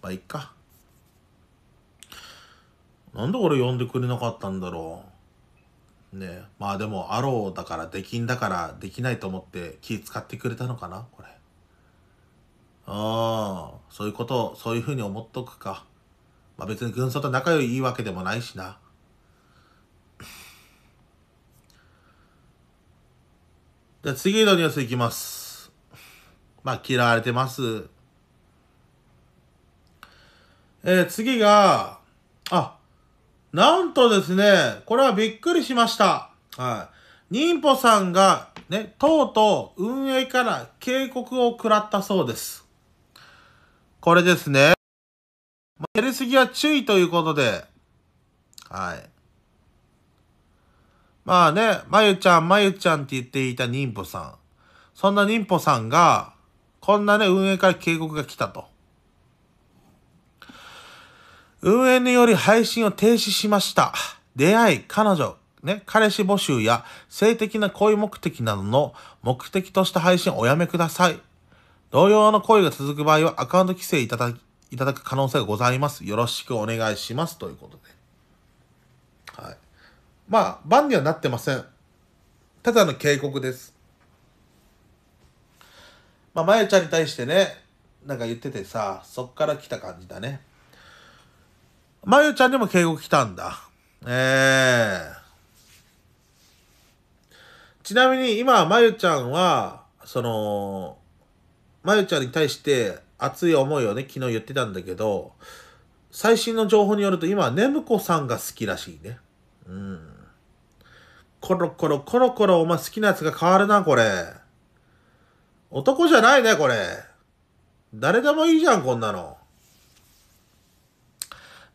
S1: まあ、いっか。なんで俺呼んでくれなかったんだろう。ねまあでも、アローだから、できんだから、できないと思って気使ってくれたのかな、これ。ああ、そういうこと、そういうふうに思っとくか。まあ別に軍曹と仲良いわけでもないしな。じゃあ次のニュースいきます。まあ嫌われてます。えー、次が、あ、なんとですね、これはびっくりしました。はい。妊婦さんが、ね、とうとう運営から警告を食らったそうです。これですね。やりすぎは注意ということで、はい。まあね、まゆちゃん、まゆちゃんって言っていた妊婦さん。そんな妊婦さんが、こんなね、運営から警告が来たと。運営により配信を停止しました。出会い、彼女、ね、彼氏募集や性的な恋目的などの目的とした配信をおやめください。同様の行為が続く場合はアカウント規制いただいただく可能性がございます。よろしくお願いします。ということで。はい。まあ、バンにはなってません。ただの警告です。まあ、まゆちゃんに対してね、なんか言っててさ、そっから来た感じだね。まゆちゃんにも敬語来たんだ。ええー、ちなみに今、まゆちゃんは、その、まゆちゃんに対して熱い思いをね、昨日言ってたんだけど、最新の情報によると今、ねむこさんが好きらしいね。うん。コロコロコロコロお前好きなやつが変わるな、これ。男じゃないね、これ。誰でもいいじゃん、こんなの。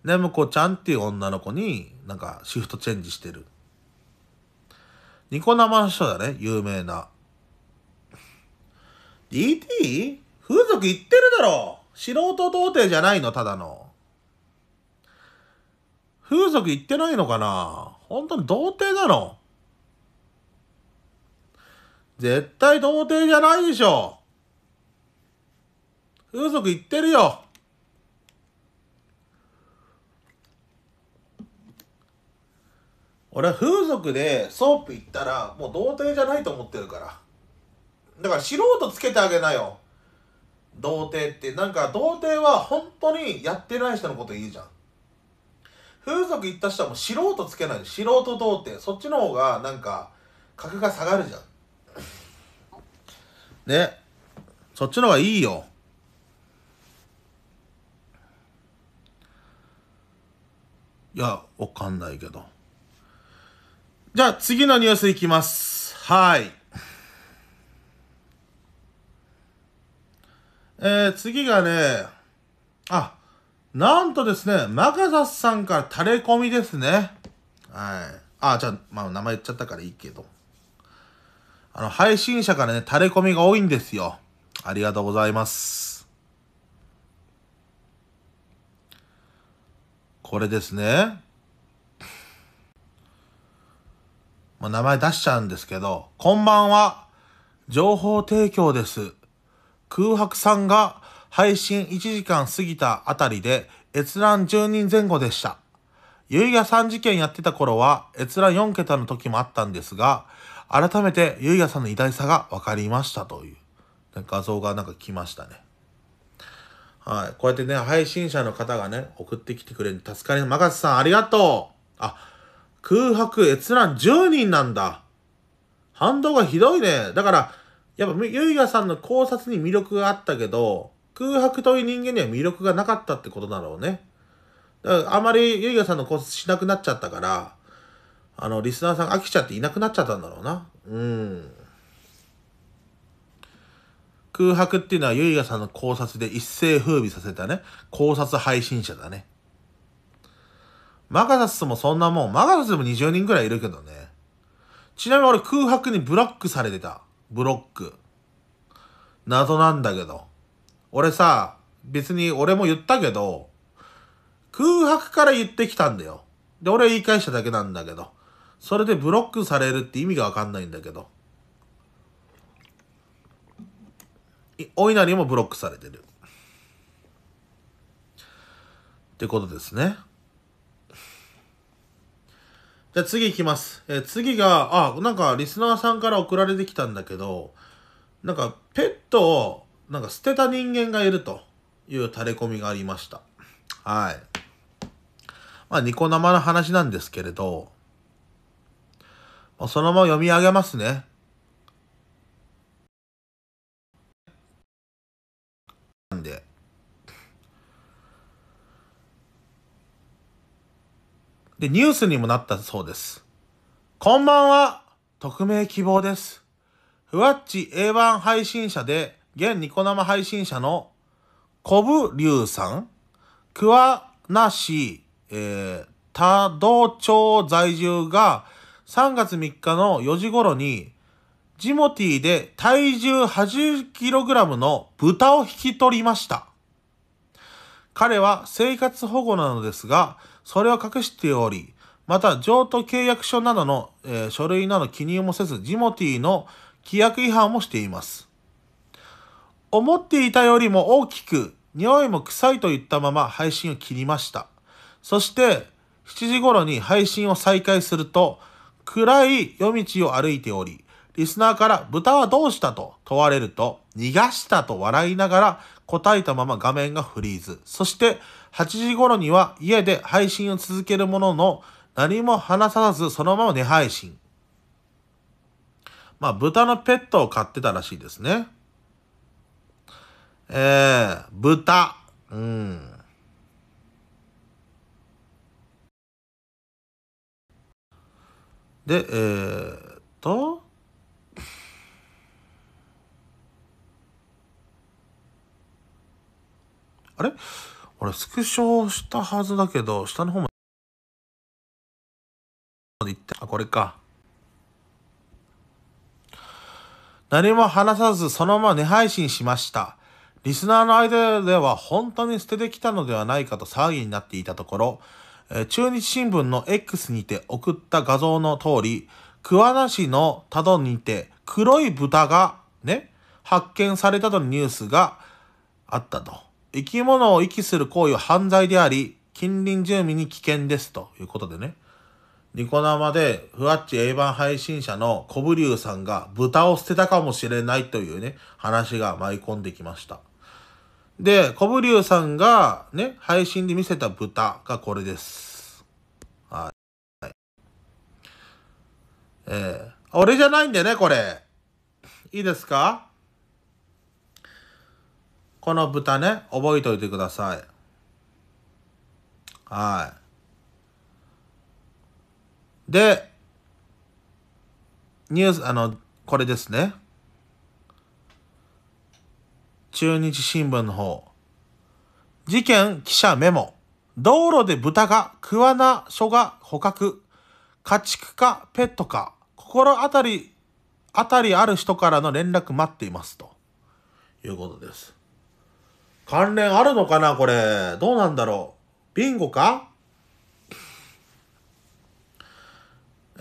S1: ねむこちゃんっていう女の子になんかシフトチェンジしてる。ニコ生の人だね、有名な。DT? 風俗行ってるだろ素人童貞じゃないの、ただの。風俗行ってないのかな本当に童貞なの絶対童貞じゃないでしょ風俗行ってるよ俺は風俗でソープ行ったらもう童貞じゃないと思ってるからだから素人つけてあげなよ童貞ってなんか童貞は本当にやってない人のこと言うじゃん風俗行った人はもう素人つけない素人童貞そっちの方がなんか格が下がるじゃんねそっちの方がいいよいやわかんないけどじゃあ次のニュースいきます。はい。えー、次がね、あ、なんとですね、マカザスさんからタレコミですね。はい。あ、じゃあ、まあ、名前言っちゃったからいいけど。あの、配信者からね、タレコミが多いんですよ。ありがとうございます。これですね。まあ、名前出しちゃうんですけど、こんばんは。情報提供です。空白さんが配信1時間過ぎたあたりで閲覧10人前後でした。ゆいがさん事件やってた頃は閲覧4桁の時もあったんですが、改めてゆいがさんの偉大さが分かりましたという画像がなんか来ましたね。はい。こうやってね、配信者の方がね、送ってきてくれる助かります。マガスさんありがとうあ、空白、閲覧10人なんだ。反動がひどいね。だから、やっぱ、ゆいがさんの考察に魅力があったけど、空白という人間には魅力がなかったってことだろうね。だからあまりゆいがさんの考察しなくなっちゃったから、あの、リスナーさん飽きちゃっていなくなっちゃったんだろうな。うん。空白っていうのはゆいがさんの考察で一世風靡させたね、考察配信者だね。マガダスもそんなもん、マガダスでも20人くらいいるけどね。ちなみに俺空白にブロックされてた。ブロック。謎なんだけど。俺さ、別に俺も言ったけど、空白から言ってきたんだよ。で、俺言い返しただけなんだけど。それでブロックされるって意味がわかんないんだけど。お稲荷もブロックされてる。ってことですね。じゃあ次行きます。えー、次が、あ、なんかリスナーさんから送られてきたんだけど、なんかペットをなんか捨てた人間がいるというタレコミがありました。はい。まあ、ニコ生の話なんですけれど、まあ、そのまま読み上げますね。で、ニュースにもなったそうです。こんばんは、匿名希望です。ふわっち A1 配信者で、現ニコ生配信者の、コブリュウさん、桑名市、えー、多動町在住が、3月3日の4時頃に、ジモティーで体重 80kg の豚を引き取りました。彼は生活保護なのですが、それを隠しており、また譲渡契約書などの、えー、書類など記入もせず、ジモティの規約違反もしています。思っていたよりも大きく、匂いも臭いと言ったまま配信を切りました。そして、7時頃に配信を再開すると、暗い夜道を歩いており、リスナーから豚はどうしたと問われると、逃がしたと笑いながら答えたまま画面がフリーズ。そして、8時頃には家で配信を続けるものの、何も話さずそのまま寝配信。まあ、豚のペットを飼ってたらしいですね。えー、豚。うん。で、えー、っと、あれ俺、スクショしたはずだけど、下の方まで行って、あ、これか。何も話さず、そのまま寝配信しました。リスナーの間では本当に捨ててきたのではないかと騒ぎになっていたところ、え中日新聞の X にて送った画像の通り、桑名市の多度にて黒い豚がね、発見されたとのニュースがあったと。生き物を遺棄する行為は犯罪であり、近隣住民に危険ですということでね。ニコ生で、ふわっち A 版配信者のコブリュウさんが豚を捨てたかもしれないというね、話が舞い込んできました。で、コブリュウさんがね、配信で見せた豚がこれです。はい。はい、えー、俺じゃないんでね、これ。いいですかこの豚ね、覚えておいてください。はい。で、ニュース、あの、これですね。中日新聞の方。事件記者メモ。道路で豚が、桑名署が捕獲。家畜かペットか、心当たり、当たりある人からの連絡待っています。ということです。関連あるのかなこれ。どうなんだろう。ビンゴか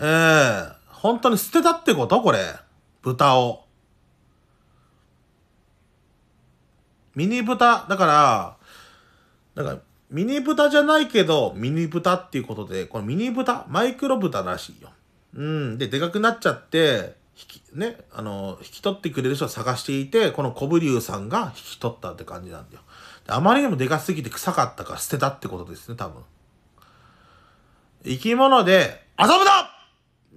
S1: ええー、本当に捨てたってことこれ。豚を。ミニ豚、だから、なんか、ミニ豚じゃないけど、ミニ豚っていうことで、これミニ豚、マイクロ豚らしいよ。うん。で、でかくなっちゃって、引き、ね、あの、引き取ってくれる人を探していて、この小武竜さんが引き取ったって感じなんだよ。あまりにもでかすぎて臭かったから捨てたってことですね、多分。生き物で遊ぶな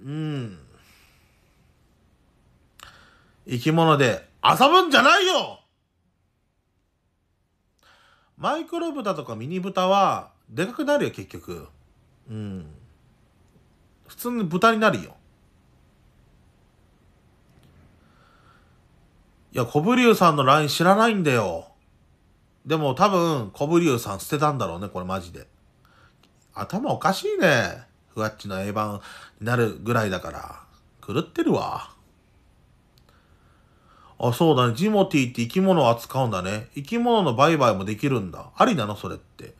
S1: うん。生き物で遊ぶんじゃないよマイクロ豚とかミニ豚はでかくなるよ結局うん普通の豚になるよいや、小ぶりさんの LINE 知らないんだよ。でも多分、小ぶりさん捨てたんだろうね、これマジで。頭おかしいね。ふわっちの A 版になるぐらいだから。狂ってるわ。あ、そうだね。ジモティって生き物を扱うんだね。生き物の売買もできるんだ。ありなのそれって。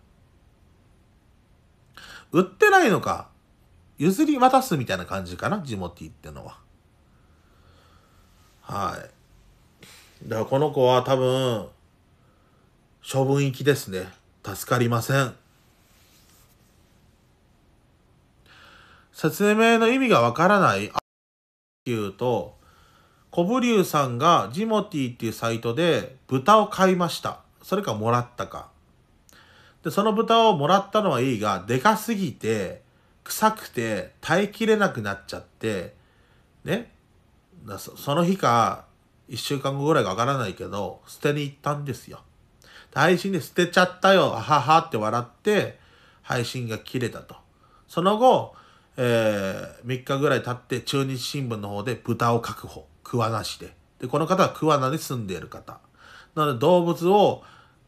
S1: 売ってないのか。譲り渡すみたいな感じかな。ジモティってのは。はい。だからこの子は多分、処分行きですね。助かりません。説明の意味がわからないっていうと、コブリュさんがジモティっていうサイトで豚を買いました。それかもらったか。で、その豚をもらったのはいいが、でかすぎて、臭くて、耐えきれなくなっちゃって、ね。その日か、1週間後ぐらいかわからないけど、捨てに行ったんですよ。配信で捨てちゃったよ、ははって笑って、配信が切れたと。その後、えー、3日ぐらい経って中日新聞の方で豚を確保。桑名市で。で、この方は桑名に住んでいる方。なので動物を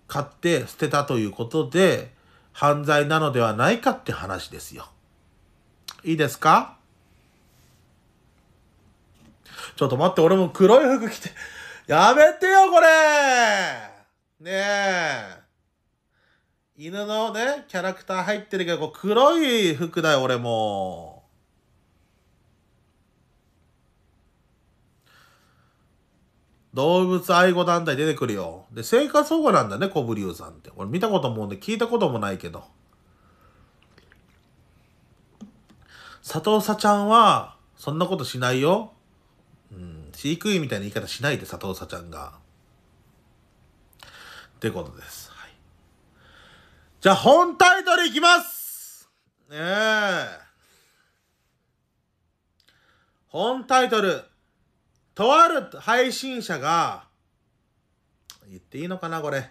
S1: 飼って捨てたということで、犯罪なのではないかって話ですよ。いいですかちょっと待って、俺も黒い服着て、やめてよ、これねえ。犬のね、キャラクター入ってるけど、黒い服だよ、俺も。動物愛護団体出てくるよ。で、生活保護なんだね、小ぶりさんって。俺見たこともんで、聞いたこともないけど。佐藤さちゃんは、そんなことしないよ。飼育員みたいな言い方しないで、佐藤さちゃんが。ってことです。はい。じゃあ、本タイトルいきますねえ。本タイトル。とある配信者が、言っていいのかな、これ。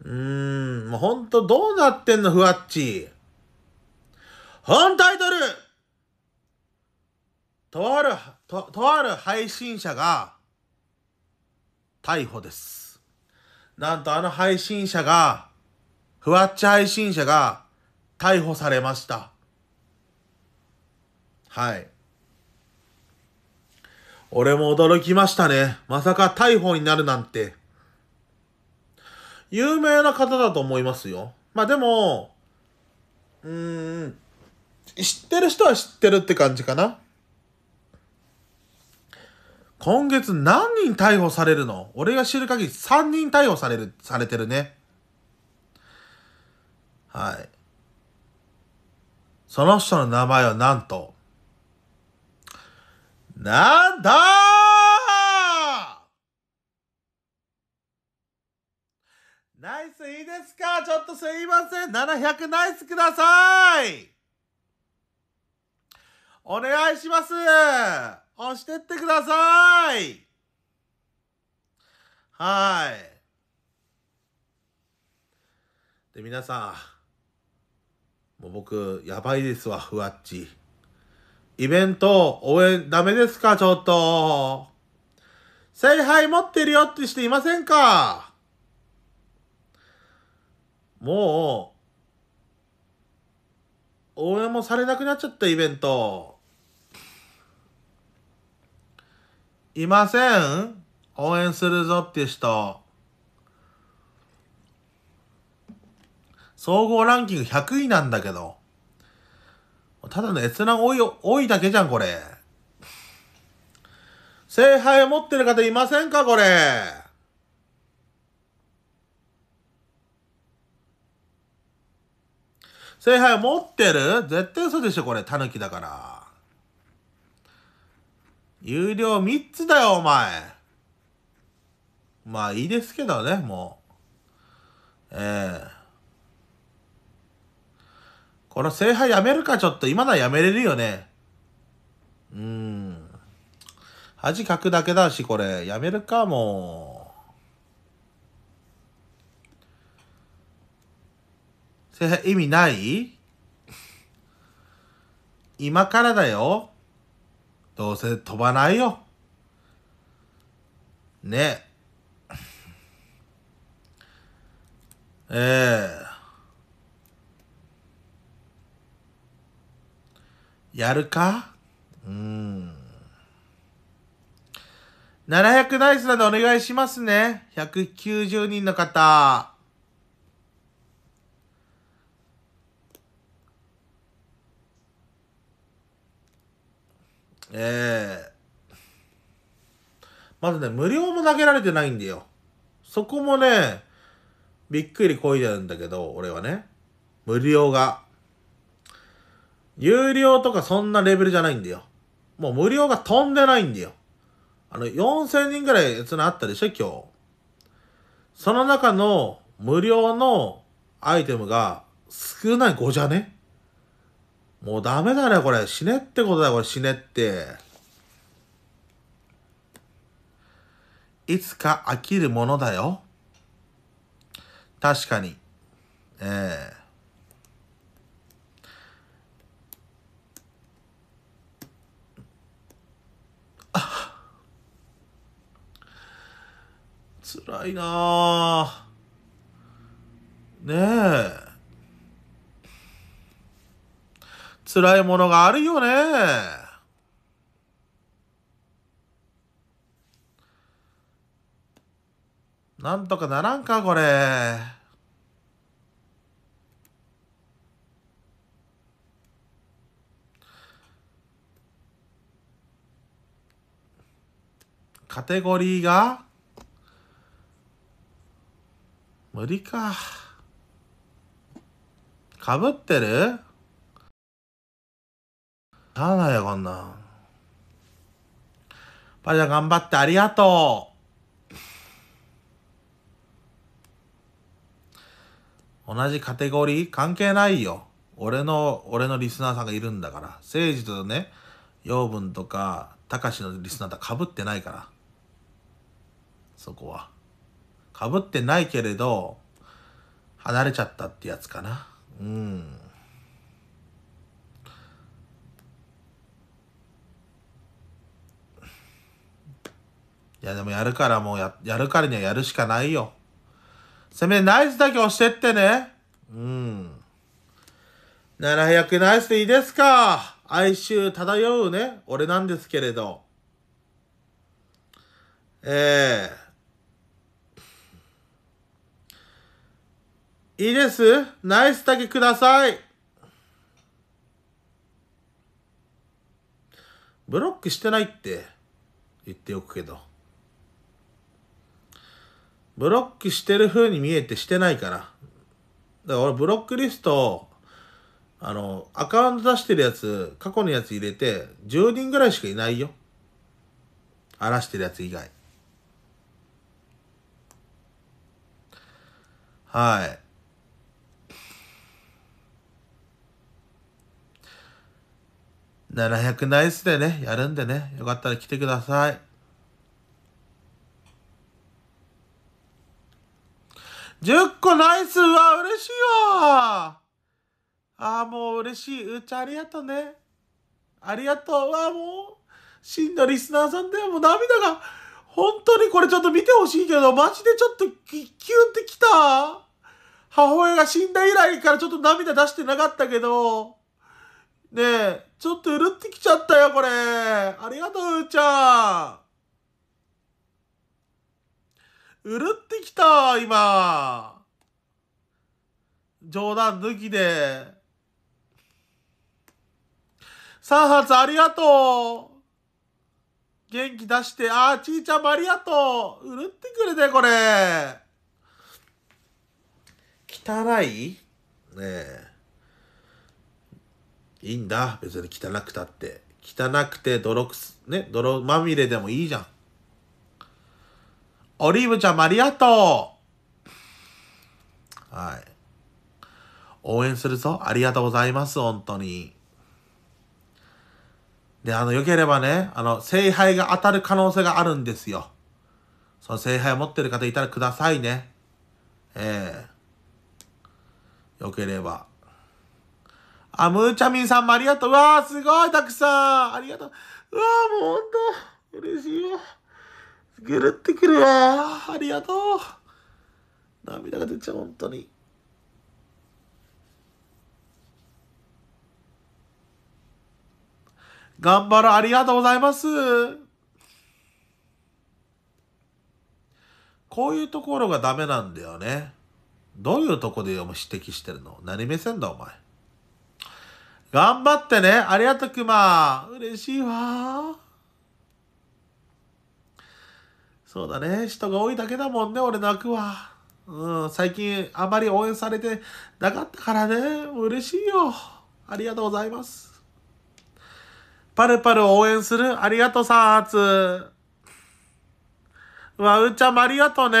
S1: うーん、もうほんとどうなってんの、ふわっち。本タイトルとあると、とある配信者が逮捕です。なんとあの配信者が、ふわっち配信者が逮捕されました。はい。俺も驚きましたね。まさか逮捕になるなんて。有名な方だと思いますよ。まあでも、うーん、知ってる人は知ってるって感じかな。今月何人逮捕されるの俺が知る限り3人逮捕される、されてるね。はい。その人の名前はなんと、なんだナイスいいですかちょっとすいません。700ナイスくださいお願いします押してってくださいはい。で、皆さん、もう僕、やばいですわ、ふわっち。イベント、応援、ダメですか、ちょっと。聖杯持ってるよってしていませんかもう、応援もされなくなっちゃった、イベント。いません応援するぞって人。総合ランキング100位なんだけど。ただの閲覧多い、多いだけじゃん、これ。聖杯持ってる方いませんか、これ。聖杯持ってる絶対嘘でしょ、これ。狸だから。有料3つだよ、お前。まあいいですけどね、もう。ええー、この制覇やめるか、ちょっと。今ならやめれるよね。うん。恥かくだけだし、これ。やめるか、もう。制覇意味ない [LAUGHS] 今からだよ。どうせ飛ばないよ。ねえ。えー、やるかうん。700ナイスなでお願いしますね。190人の方。ええー、まずね、無料も投げられてないんだよ。そこもね、びっくりこいでるんだけど、俺はね。無料が。有料とかそんなレベルじゃないんだよ。もう無料が飛んでないんだよ。あの、4000人ぐらい、そのあったでしょ、今日。その中の無料のアイテムが少ない5じゃねもうダメだね、これ。死ねってことだよ、これ、死ねって。いつか飽きるものだよ。確かに。ええー辛いなねえ。辛いものがあるよね。なんとかならんか、これ。カテゴリーが無理か。かぶってるしゃないよ、こんなん。パリちゃん頑張ってありがとう。同じカテゴリー関係ないよ。俺の、俺のリスナーさんがいるんだから。誠治とね、養分とか、たかしのリスナーとかぶってないから。そこは。かぶってないけれど、離れちゃったってやつかな。うん。いやでもやるからもうや、やるからにはやるしかないよ。せめナイスだけ押してってね。うん。700ナイスでいいですか哀愁漂うね、俺なんですけれど。ええー、いいですナイスだけくださいブロックしてないって言っておくけど。ブロックしてる風に見えてしてないから。だから俺ブロックリスト、あの、アカウント出してるやつ、過去のやつ入れて、10人ぐらいしかいないよ。荒らしてるやつ以外。はい。700ナイスでね、やるんでね、よかったら来てください。10個ナイスは嬉しいわああ、もう嬉しい。うーちゃんありがとうね。ありがとう。わあ、もう、真のリスナーさんではもう涙が、本当にこれちょっと見てほしいけど、マジでちょっとキュンってきた。母親が死んだ以来からちょっと涙出してなかったけど、ねえ、ちょっとうるってきちゃったよ、これ。ありがとう、うーちゃん。うるってきた、今。冗談抜きで。3発ありがとう。元気出して、あー、ちーちゃんもありがとう。うるってくるね、これ。汚いねえ。いいんだ。別に汚くたって。汚くて泥くす、ね、泥まみれでもいいじゃん。オリーブちゃんもありがとうはい。応援するぞ。ありがとうございます、本当に。で、あの、良ければね、あの、聖杯が当たる可能性があるんですよ。その聖杯を持ってる方いたらくださいね。ええー、良ければ。あ、ムーチャミンさんもありがとう。うわー、すごい、たくさん。ありがとう。うわー、もうほんと、嬉しいわ。ぐるってくるわ。ありがとう。涙が出ちゃう、本当に。頑張る、ありがとうございます。こういうところがダメなんだよね。どういうとこで指摘してるの何目線だ、お前。頑張ってね。ありがとう、くま。嬉しいわ。そうだね。人が多いだけだもんね、俺泣くわ。うん、最近あまり応援されてなかったからね。嬉しいよ。ありがとうございます。パルパル応援するありがとうさあつ。わ、うーちゃんもありがとうね。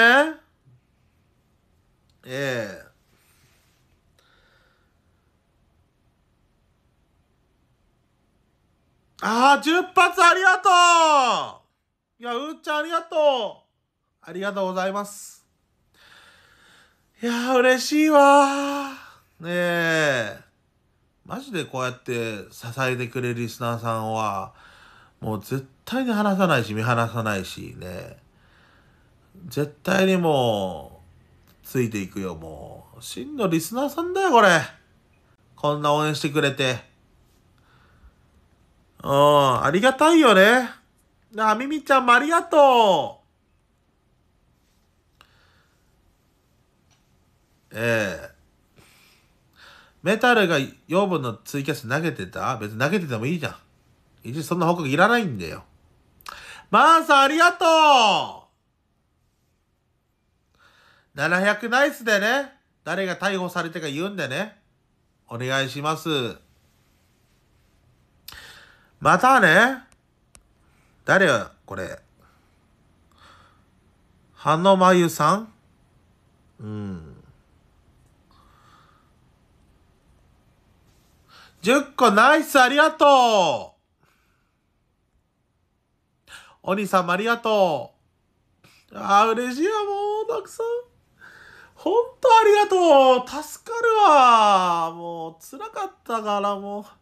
S1: ええああ、10発ありがとういや、うーちゃんありがとうありがとうございます。いや嬉しいわねえ。マジでこうやって支えてくれるリスナーさんは、もう絶対に話さないし、見放さないしね。絶対にもう、ついていくよ、もう。真のリスナーさんだよ、これ。こんな応援してくれて。うん、ありがたいよね。あ、ミミちゃんもありがとうええー、メタルが養分のツイキャス投げてた別に投げててもいいじゃん。一応そんな報告いらないんだよ。マーさんありがとう !700 ナイスでね、誰が逮捕されてか言うんでね。お願いします。またね。誰これ。はのまゆさんうん。10個ナイスありがとうお兄さんありがとうああ、嬉しいよ、もう、たくさん。ほんとありがとう助かるわもう、辛かったから、もう。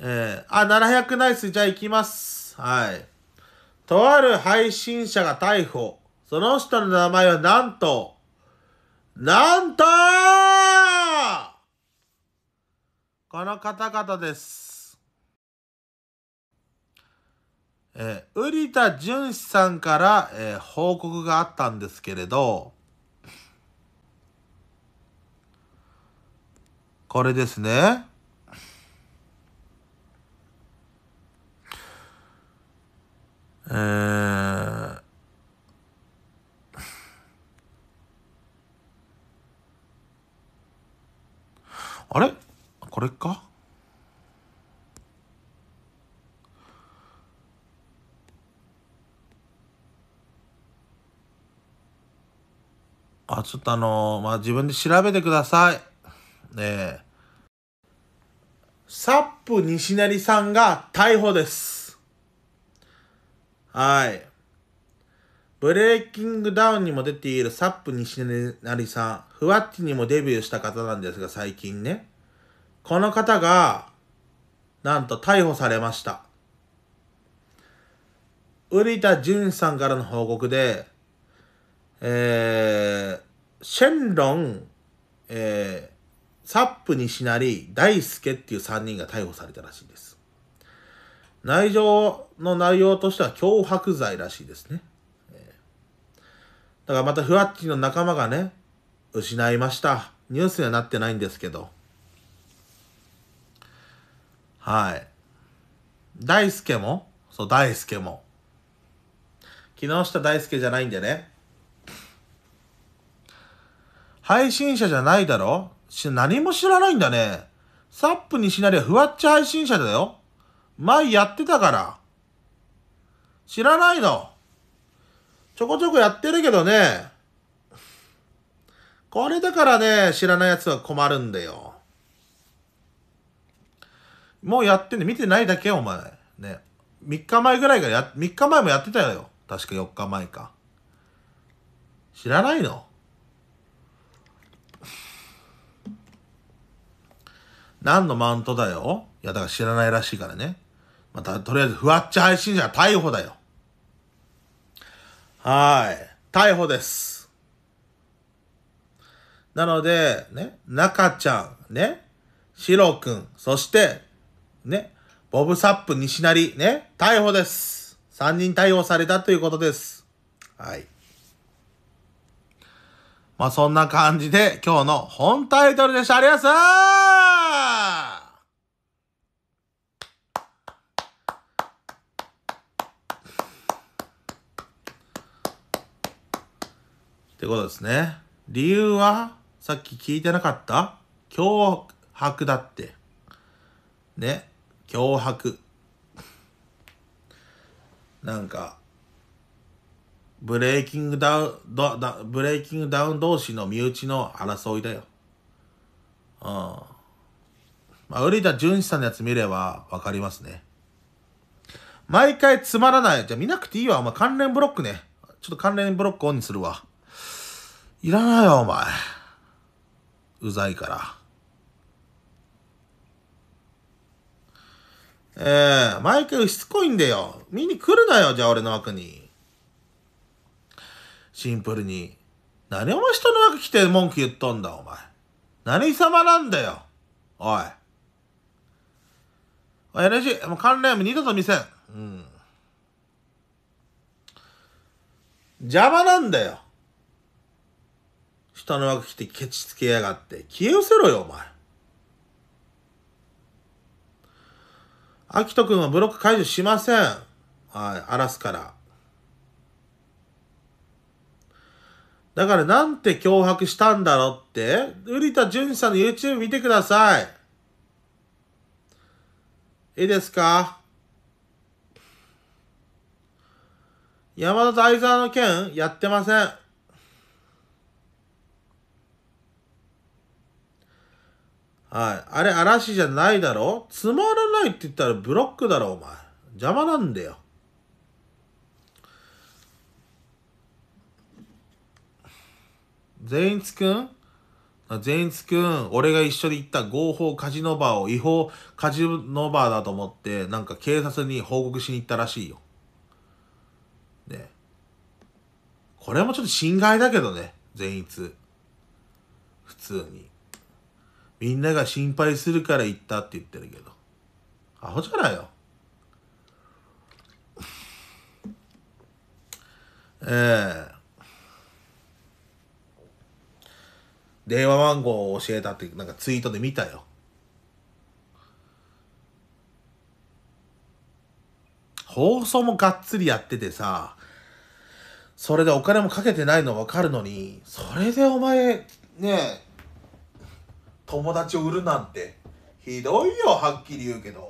S1: えー、あ、700ナイス、じゃあ行きます。はい。とある配信者が逮捕。その人の名前はなんと、なんとこの方々です。えー、瓜田淳史さんから、えー、報告があったんですけれど、これですね。えー、あれこれかあ、ちょっとあのー、まあ、自分で調べてください。ねえ。サップ西成さんが逮捕です。はい。ブレイキングダウンにも出ているサップ西成さん、ふわっちにもデビューした方なんですが、最近ね。この方が、なんと逮捕されました。瓜田淳さんからの報告で、えー、シェンロン、えー、サップ西成、大輔っていう3人が逮捕されたらしいです。内情の内容としては脅迫罪らしいですね。だからまたフワッチの仲間がね、失いました。ニュースにはなってないんですけど。はい。大輔も、そう、大輔も。木下大輔じゃないんでね。配信者じゃないだろし何も知らないんだね。サップにしなりゃフワッチ配信者だよ。前やってたから。知らないの。ちょこちょこやってるけどね。これだからね、知らないやつは困るんだよ。もうやってんね。見てないだけお前。ね。3日前ぐらいからや、3日前もやってたよ。確か4日前か。知らないの何のマウントだよいや、だから知らないらしいからね。また、とりあえず、ふわっち配信者逮捕だよ。はい。逮捕です。なので、ね、中ちゃん、ね、シロくん、そして、ね、ボブサップ西成、ね、逮捕です。3人逮捕されたということです。はい。まあ、そんな感じで、今日の本タイトルでした。ありがとうございますってことですね。理由は、さっき聞いてなかった脅迫だって。ね。脅迫。なんか、ブレイキングダウン、だ、ブレイキングダウン同士の身内の争いだよ。うん。まあ、り田淳二さんのやつ見ればわかりますね。毎回つまらない。じゃあ見なくていいわ。お前関連ブロックね。ちょっと関連ブロックオンにするわ。いらないよ、お前。うざいから。ええー、マイケルしつこいんだよ。見に来るなよ、じゃあ俺の枠に。シンプルに。何お前人の枠来て文句言っとんだ、お前。何様なんだよ。おい。おい、NG、もう関連も二度と見せん。うん。邪魔なんだよ。下の枠来てケチつけやがって。消え失せろよ、お前。アキト君はブロック解除しません。はい、荒らすから。だからなんて脅迫したんだろって、瓜田淳さんの YouTube 見てください。いいですか山田相沢の件やってません。はい。あれ、嵐じゃないだろつまらないって言ったらブロックだろ、お前。邪魔なんだよ。善逸くん善逸くん、俺が一緒に行った合法カジノバーを違法カジノバーだと思って、なんか警察に報告しに行ったらしいよ。ねこれもちょっと侵害だけどね、善逸。普通に。みんなが心配するから行ったって言ってるけど。アホじゃないよ。ええー、電話番号を教えたってなんかツイートで見たよ。放送もがっつりやっててさ、それでお金もかけてないの分かるのに、それでお前、ねえ、友達を売るなんてひどいよはっきり言うけど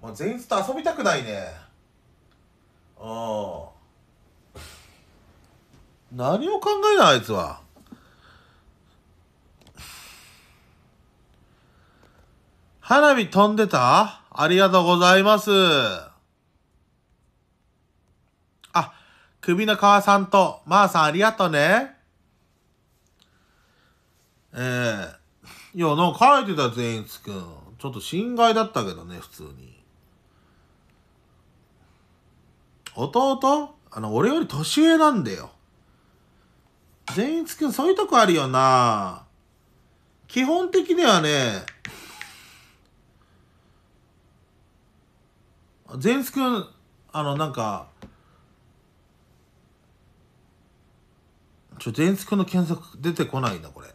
S1: もう全員と遊びたくないねうん何を考えないあいつは花火飛んでたありがとうございますあ首の皮さんとまー、あ、さんありがとうねえー、いや、なんか書いてた善逸くん。ちょっと心外だったけどね、普通に。弟あの、俺より年上なんだよ。善逸くん、そういうとこあるよな基本的にはね、善逸くん、あの、なんか、ちょ、善逸くんの検索出てこないな、これ。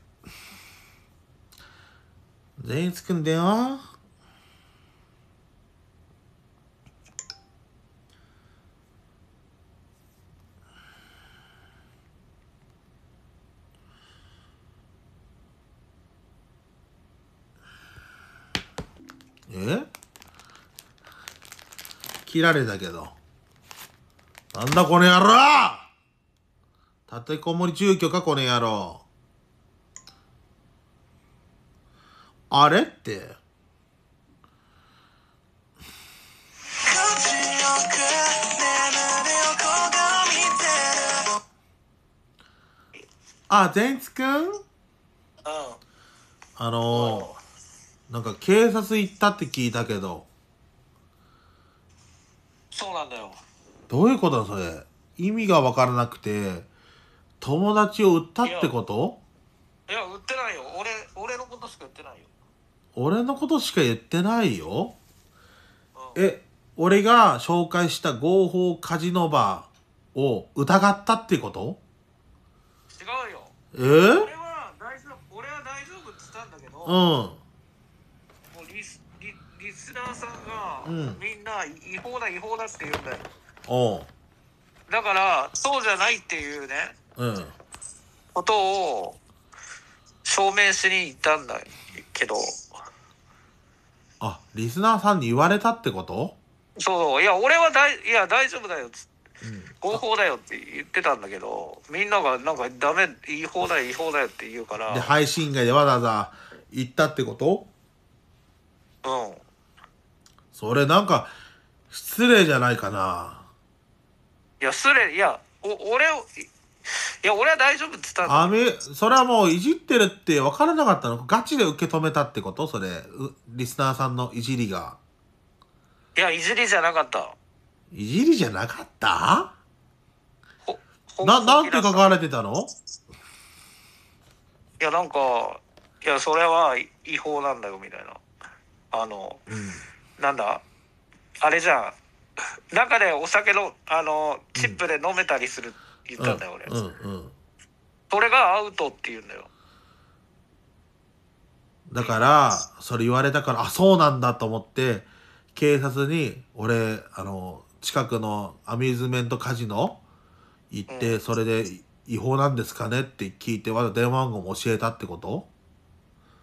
S1: 全員つくんだよえ切られたけどなんだこの野郎立てこもり住居かこの野郎あれって。あ、善一くんあのなんか警察行ったって聞いたけど。
S2: そうなんだよ。
S1: どういうことだそれ。意味がわからなくて、友達を売ったってこと
S2: いや、売ってないよ。俺、俺のことしか売って
S1: ないよ。俺のことしか言ってないよ。え、俺が紹介した合法カジノバーを疑ったってこと違うよ。え俺は大丈夫、俺は大丈夫って言ったんだけど、うん。もうリスリリスナーさんが、うんみんな違
S2: 法だ違法だって言うんだよ。うん、だから、そうじゃないっていうね、うん。ことを証明しに行ったんだけど、
S1: あ、リスナーさんに言われたってこと
S2: そう、いや、俺は大、い、や、大丈夫だよっつって。合法だよって言ってたんだけどみんながなんかダメ違法だよ違法だよって言うからで、配
S1: 信外でわざわざ言ったってことうんそれなんか、失礼じゃないかな。
S2: いや失礼いやお俺をいや、俺は大丈夫って言ったん
S1: だ。それはもういじってるって分からなかったのガチで受け止めたってことそれ、リスナーさんのいじりが。
S2: いや、いじりじゃなか
S1: った。いじりじゃなかったな、なんて書かれてたの
S2: いや、なんか、いや、それは違法なんだよ、みたいな。あの、うん、なんだ、あれじゃん。[LAUGHS] 中でお酒の、あの、チップで飲めたりするって、うん言ったんだ
S1: よ、俺、うんうん
S2: それがアウトって言うんだよ
S1: だからそれ言われたからあそうなんだと思って警察に俺あの近くのアミューズメントカジノ行って、うんそれで違法なんですかねって聞いてわざ電話番号も教えたってこと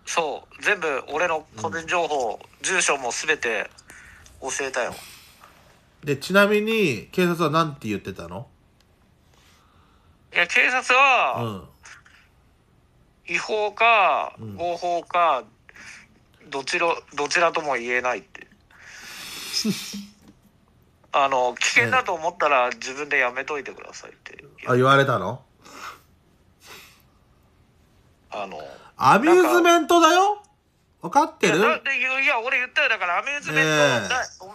S2: そう全部俺の個人情報、住所も全て教えたよ
S1: でちなみに警察は何て言ってたの
S2: いや、警察は、違法か合法か、どちら、どちらとも言えないって。[LAUGHS] あの、危険だと思ったら自分でやめといてくださいって。
S1: あ、言われたのあの、アミューズメントだよ分かってるい
S2: やいや俺言ったよだからアミューズメント、え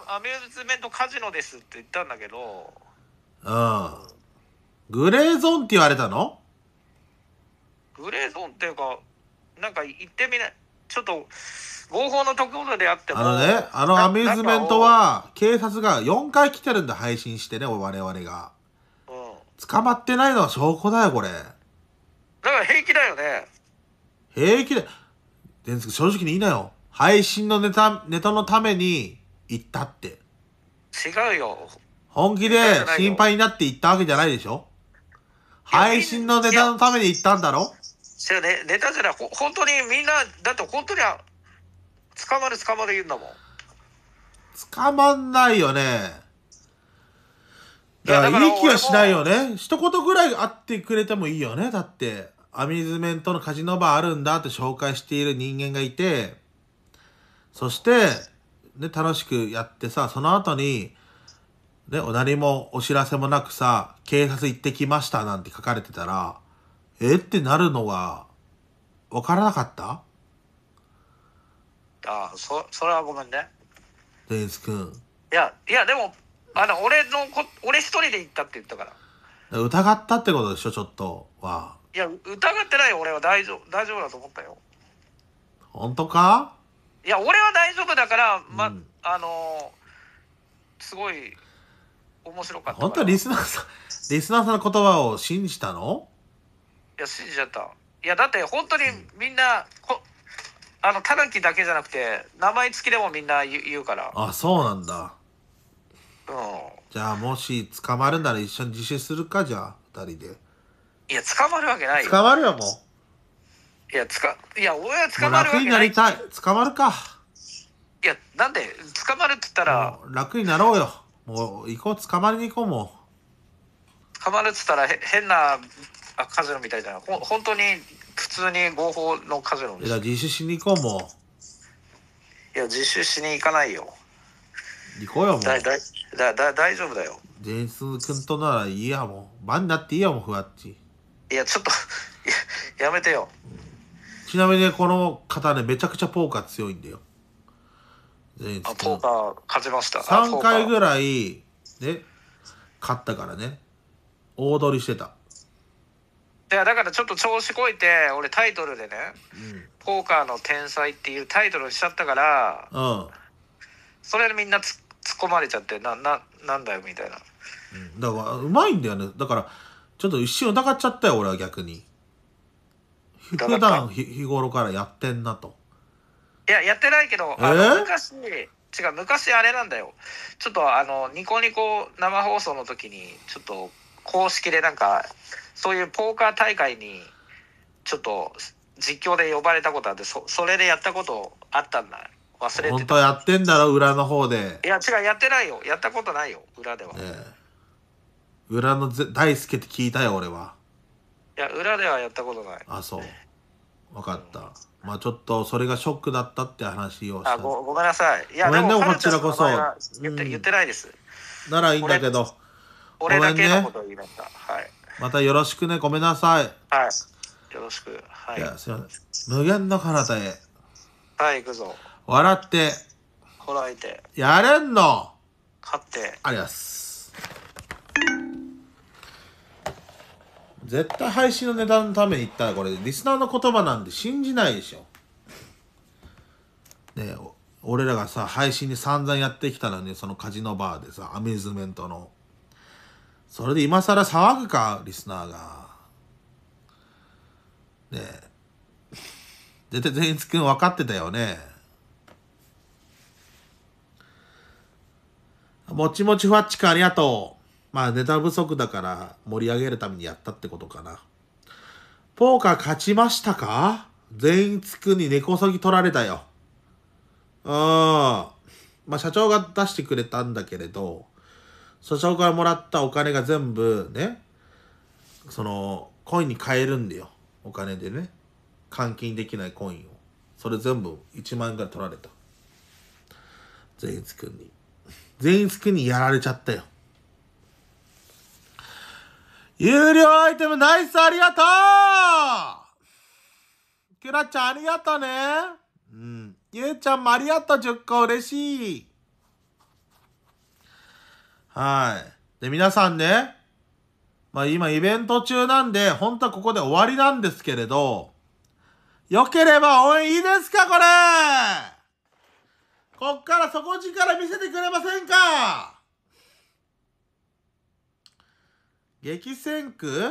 S2: アミューズメントカジノですって言ったんだけど
S1: うん。グレーゾーンって言われたの
S2: グレーゾーンっていうか、なんか行ってみない。ちょっと、合法のところであっても。あのね、
S1: あのアミューズメントは、警察が4回来てるんだ、配信してね、我々が。うん。捕まってないのは証拠だよ、これ。だから平気だよね。平気だ。で正直に言いなよ。配信のネタ、ネタのために行ったって。
S2: 違うよ。
S1: 本気で心配になって行ったわけじゃないでしょ配信のネタのために行ったんだろ
S2: そうね、ネタじゃなく、本当にみんな、だって本当に、捕まる捕まる言うんだもん。
S1: 捕まんないよね。だから、いい気はしないよね。一言ぐらいあってくれてもいいよね。だって、アミューズメントのカジノバーあるんだって紹介している人間がいて、そして、ね、楽しくやってさ、その後に、ね、お何もお知らせもなくさ、警察行ってきましたなんて書かれてたら、えってなるのが、わからなかった
S2: ああ、そ、それはごめんね。
S1: デイズくん。
S2: いや、いや、でも、あの、俺のこ、俺一人で行ったって言ったか
S1: ら。疑ったってことでしょ、ちょっとは。
S2: いや、疑ってないよ、俺は大丈夫、大丈夫だと思ったよ。
S1: 本当か
S2: いや、俺は大丈夫だから、ま、うん、あのすごい、面白かった本当リスナ
S1: ーさんリスナーさんの言葉を信じたの
S2: いや信じちゃったいやだって本当にみんな、こあのタヌキだけじゃなくて名前付きでもみんな言う言うからあ
S1: そうなんだうんじゃあもし捕まるなら一緒に自首するかじゃあ2人で
S2: いや捕まるわけないよ捕まるよ
S1: もう
S2: いやつかいや俺は捕まるわけない楽になりたい捕まるかいやなんで捕まるって言ったら
S1: 楽になろうよもう行こう捕まりに行こうも
S2: う捕まるっつったらへ変なあカジノみたいだなほ本当に普通に合法のカジノでい
S1: や自首しに行こうも
S2: いや自首しに行かないよ行こうよもうだだだだ大丈夫だよ
S1: ジェ君とならいいやもう番になっていいやもうふわっち
S2: いやちょっといや [LAUGHS] やめてよ
S1: ちなみにこの方ねめちゃくちゃポーカー強いんだよあポーカ
S2: ー勝ちまし
S1: た3回ぐらいね勝ったからね大取りしてた
S2: いやだからちょっと調子こいて俺タイトルでね、うん、ポーカーの天才」っていうタイトルしちゃったから、うん、それでみんなつ突っ込まれちゃってな
S1: ななんだよみたいな、うん、だからうまいんだよねだからちょっと一瞬疑っちゃったよ俺は逆に普段日頃からやってんなと
S2: いや、やってないけど、あの昔、違う、昔あれなんだよ。ちょっとあの、ニコニコ生放送の時に、ちょっと公式でなんか、そういうポーカー大会に、ちょっと実況で呼ばれたことあって、そそれでやったことあったんだ。忘れて本当や
S1: ってんだろ、裏の方で。
S2: いや、違う、やってないよ。やったことないよ、裏では。え
S1: え、裏のぜ大輔って聞いたよ、俺は。
S2: いや、裏ではやったことない。
S1: あ、そう。分かった。うんまあちょっとそれがショックだったって話をしたあご
S2: ごめんなさいいやごめんねこちらこそ言って,、言ってないです
S1: ならいいんだけど俺だけのこと
S2: 言いました、はい、
S1: またよろしくねごめんなさい
S2: はいよろしくはいいやすいま
S1: せん無限の彼方へはい行くぞ笑ってこらえてやれんの勝ってありがとうございます絶対配信の値段のために言ったらこれリスナーの言葉なんて信じないでしょね俺らがさ配信に散々やってきたのにそのカジノバーでさアミューズメントのそれで今更騒ぐかリスナーがねえ絶対善一くん分かってたよねもちもちふわっちくんありがとうまあネタ不足だから盛り上げるためにやったってことかな。ポーカー勝ちましたか全員つくに根こそぎ取られたよ。うん。まあ社長が出してくれたんだけれど、社長からもらったお金が全部ね、そのコインに変えるんだよ。お金でね。換金できないコインを。それ全部1万円ぐらい取られた。全員つくに。全員つくにやられちゃったよ。有料アイテムナイスありがとうキュラちゃんありがとうね。うん。ゆうちゃんもありがとう10個嬉しい。はい。で、皆さんね、まあ今イベント中なんで、本当はここで終わりなんですけれど、良ければ応援いいですかこれこっから底力見せてくれませんか激戦区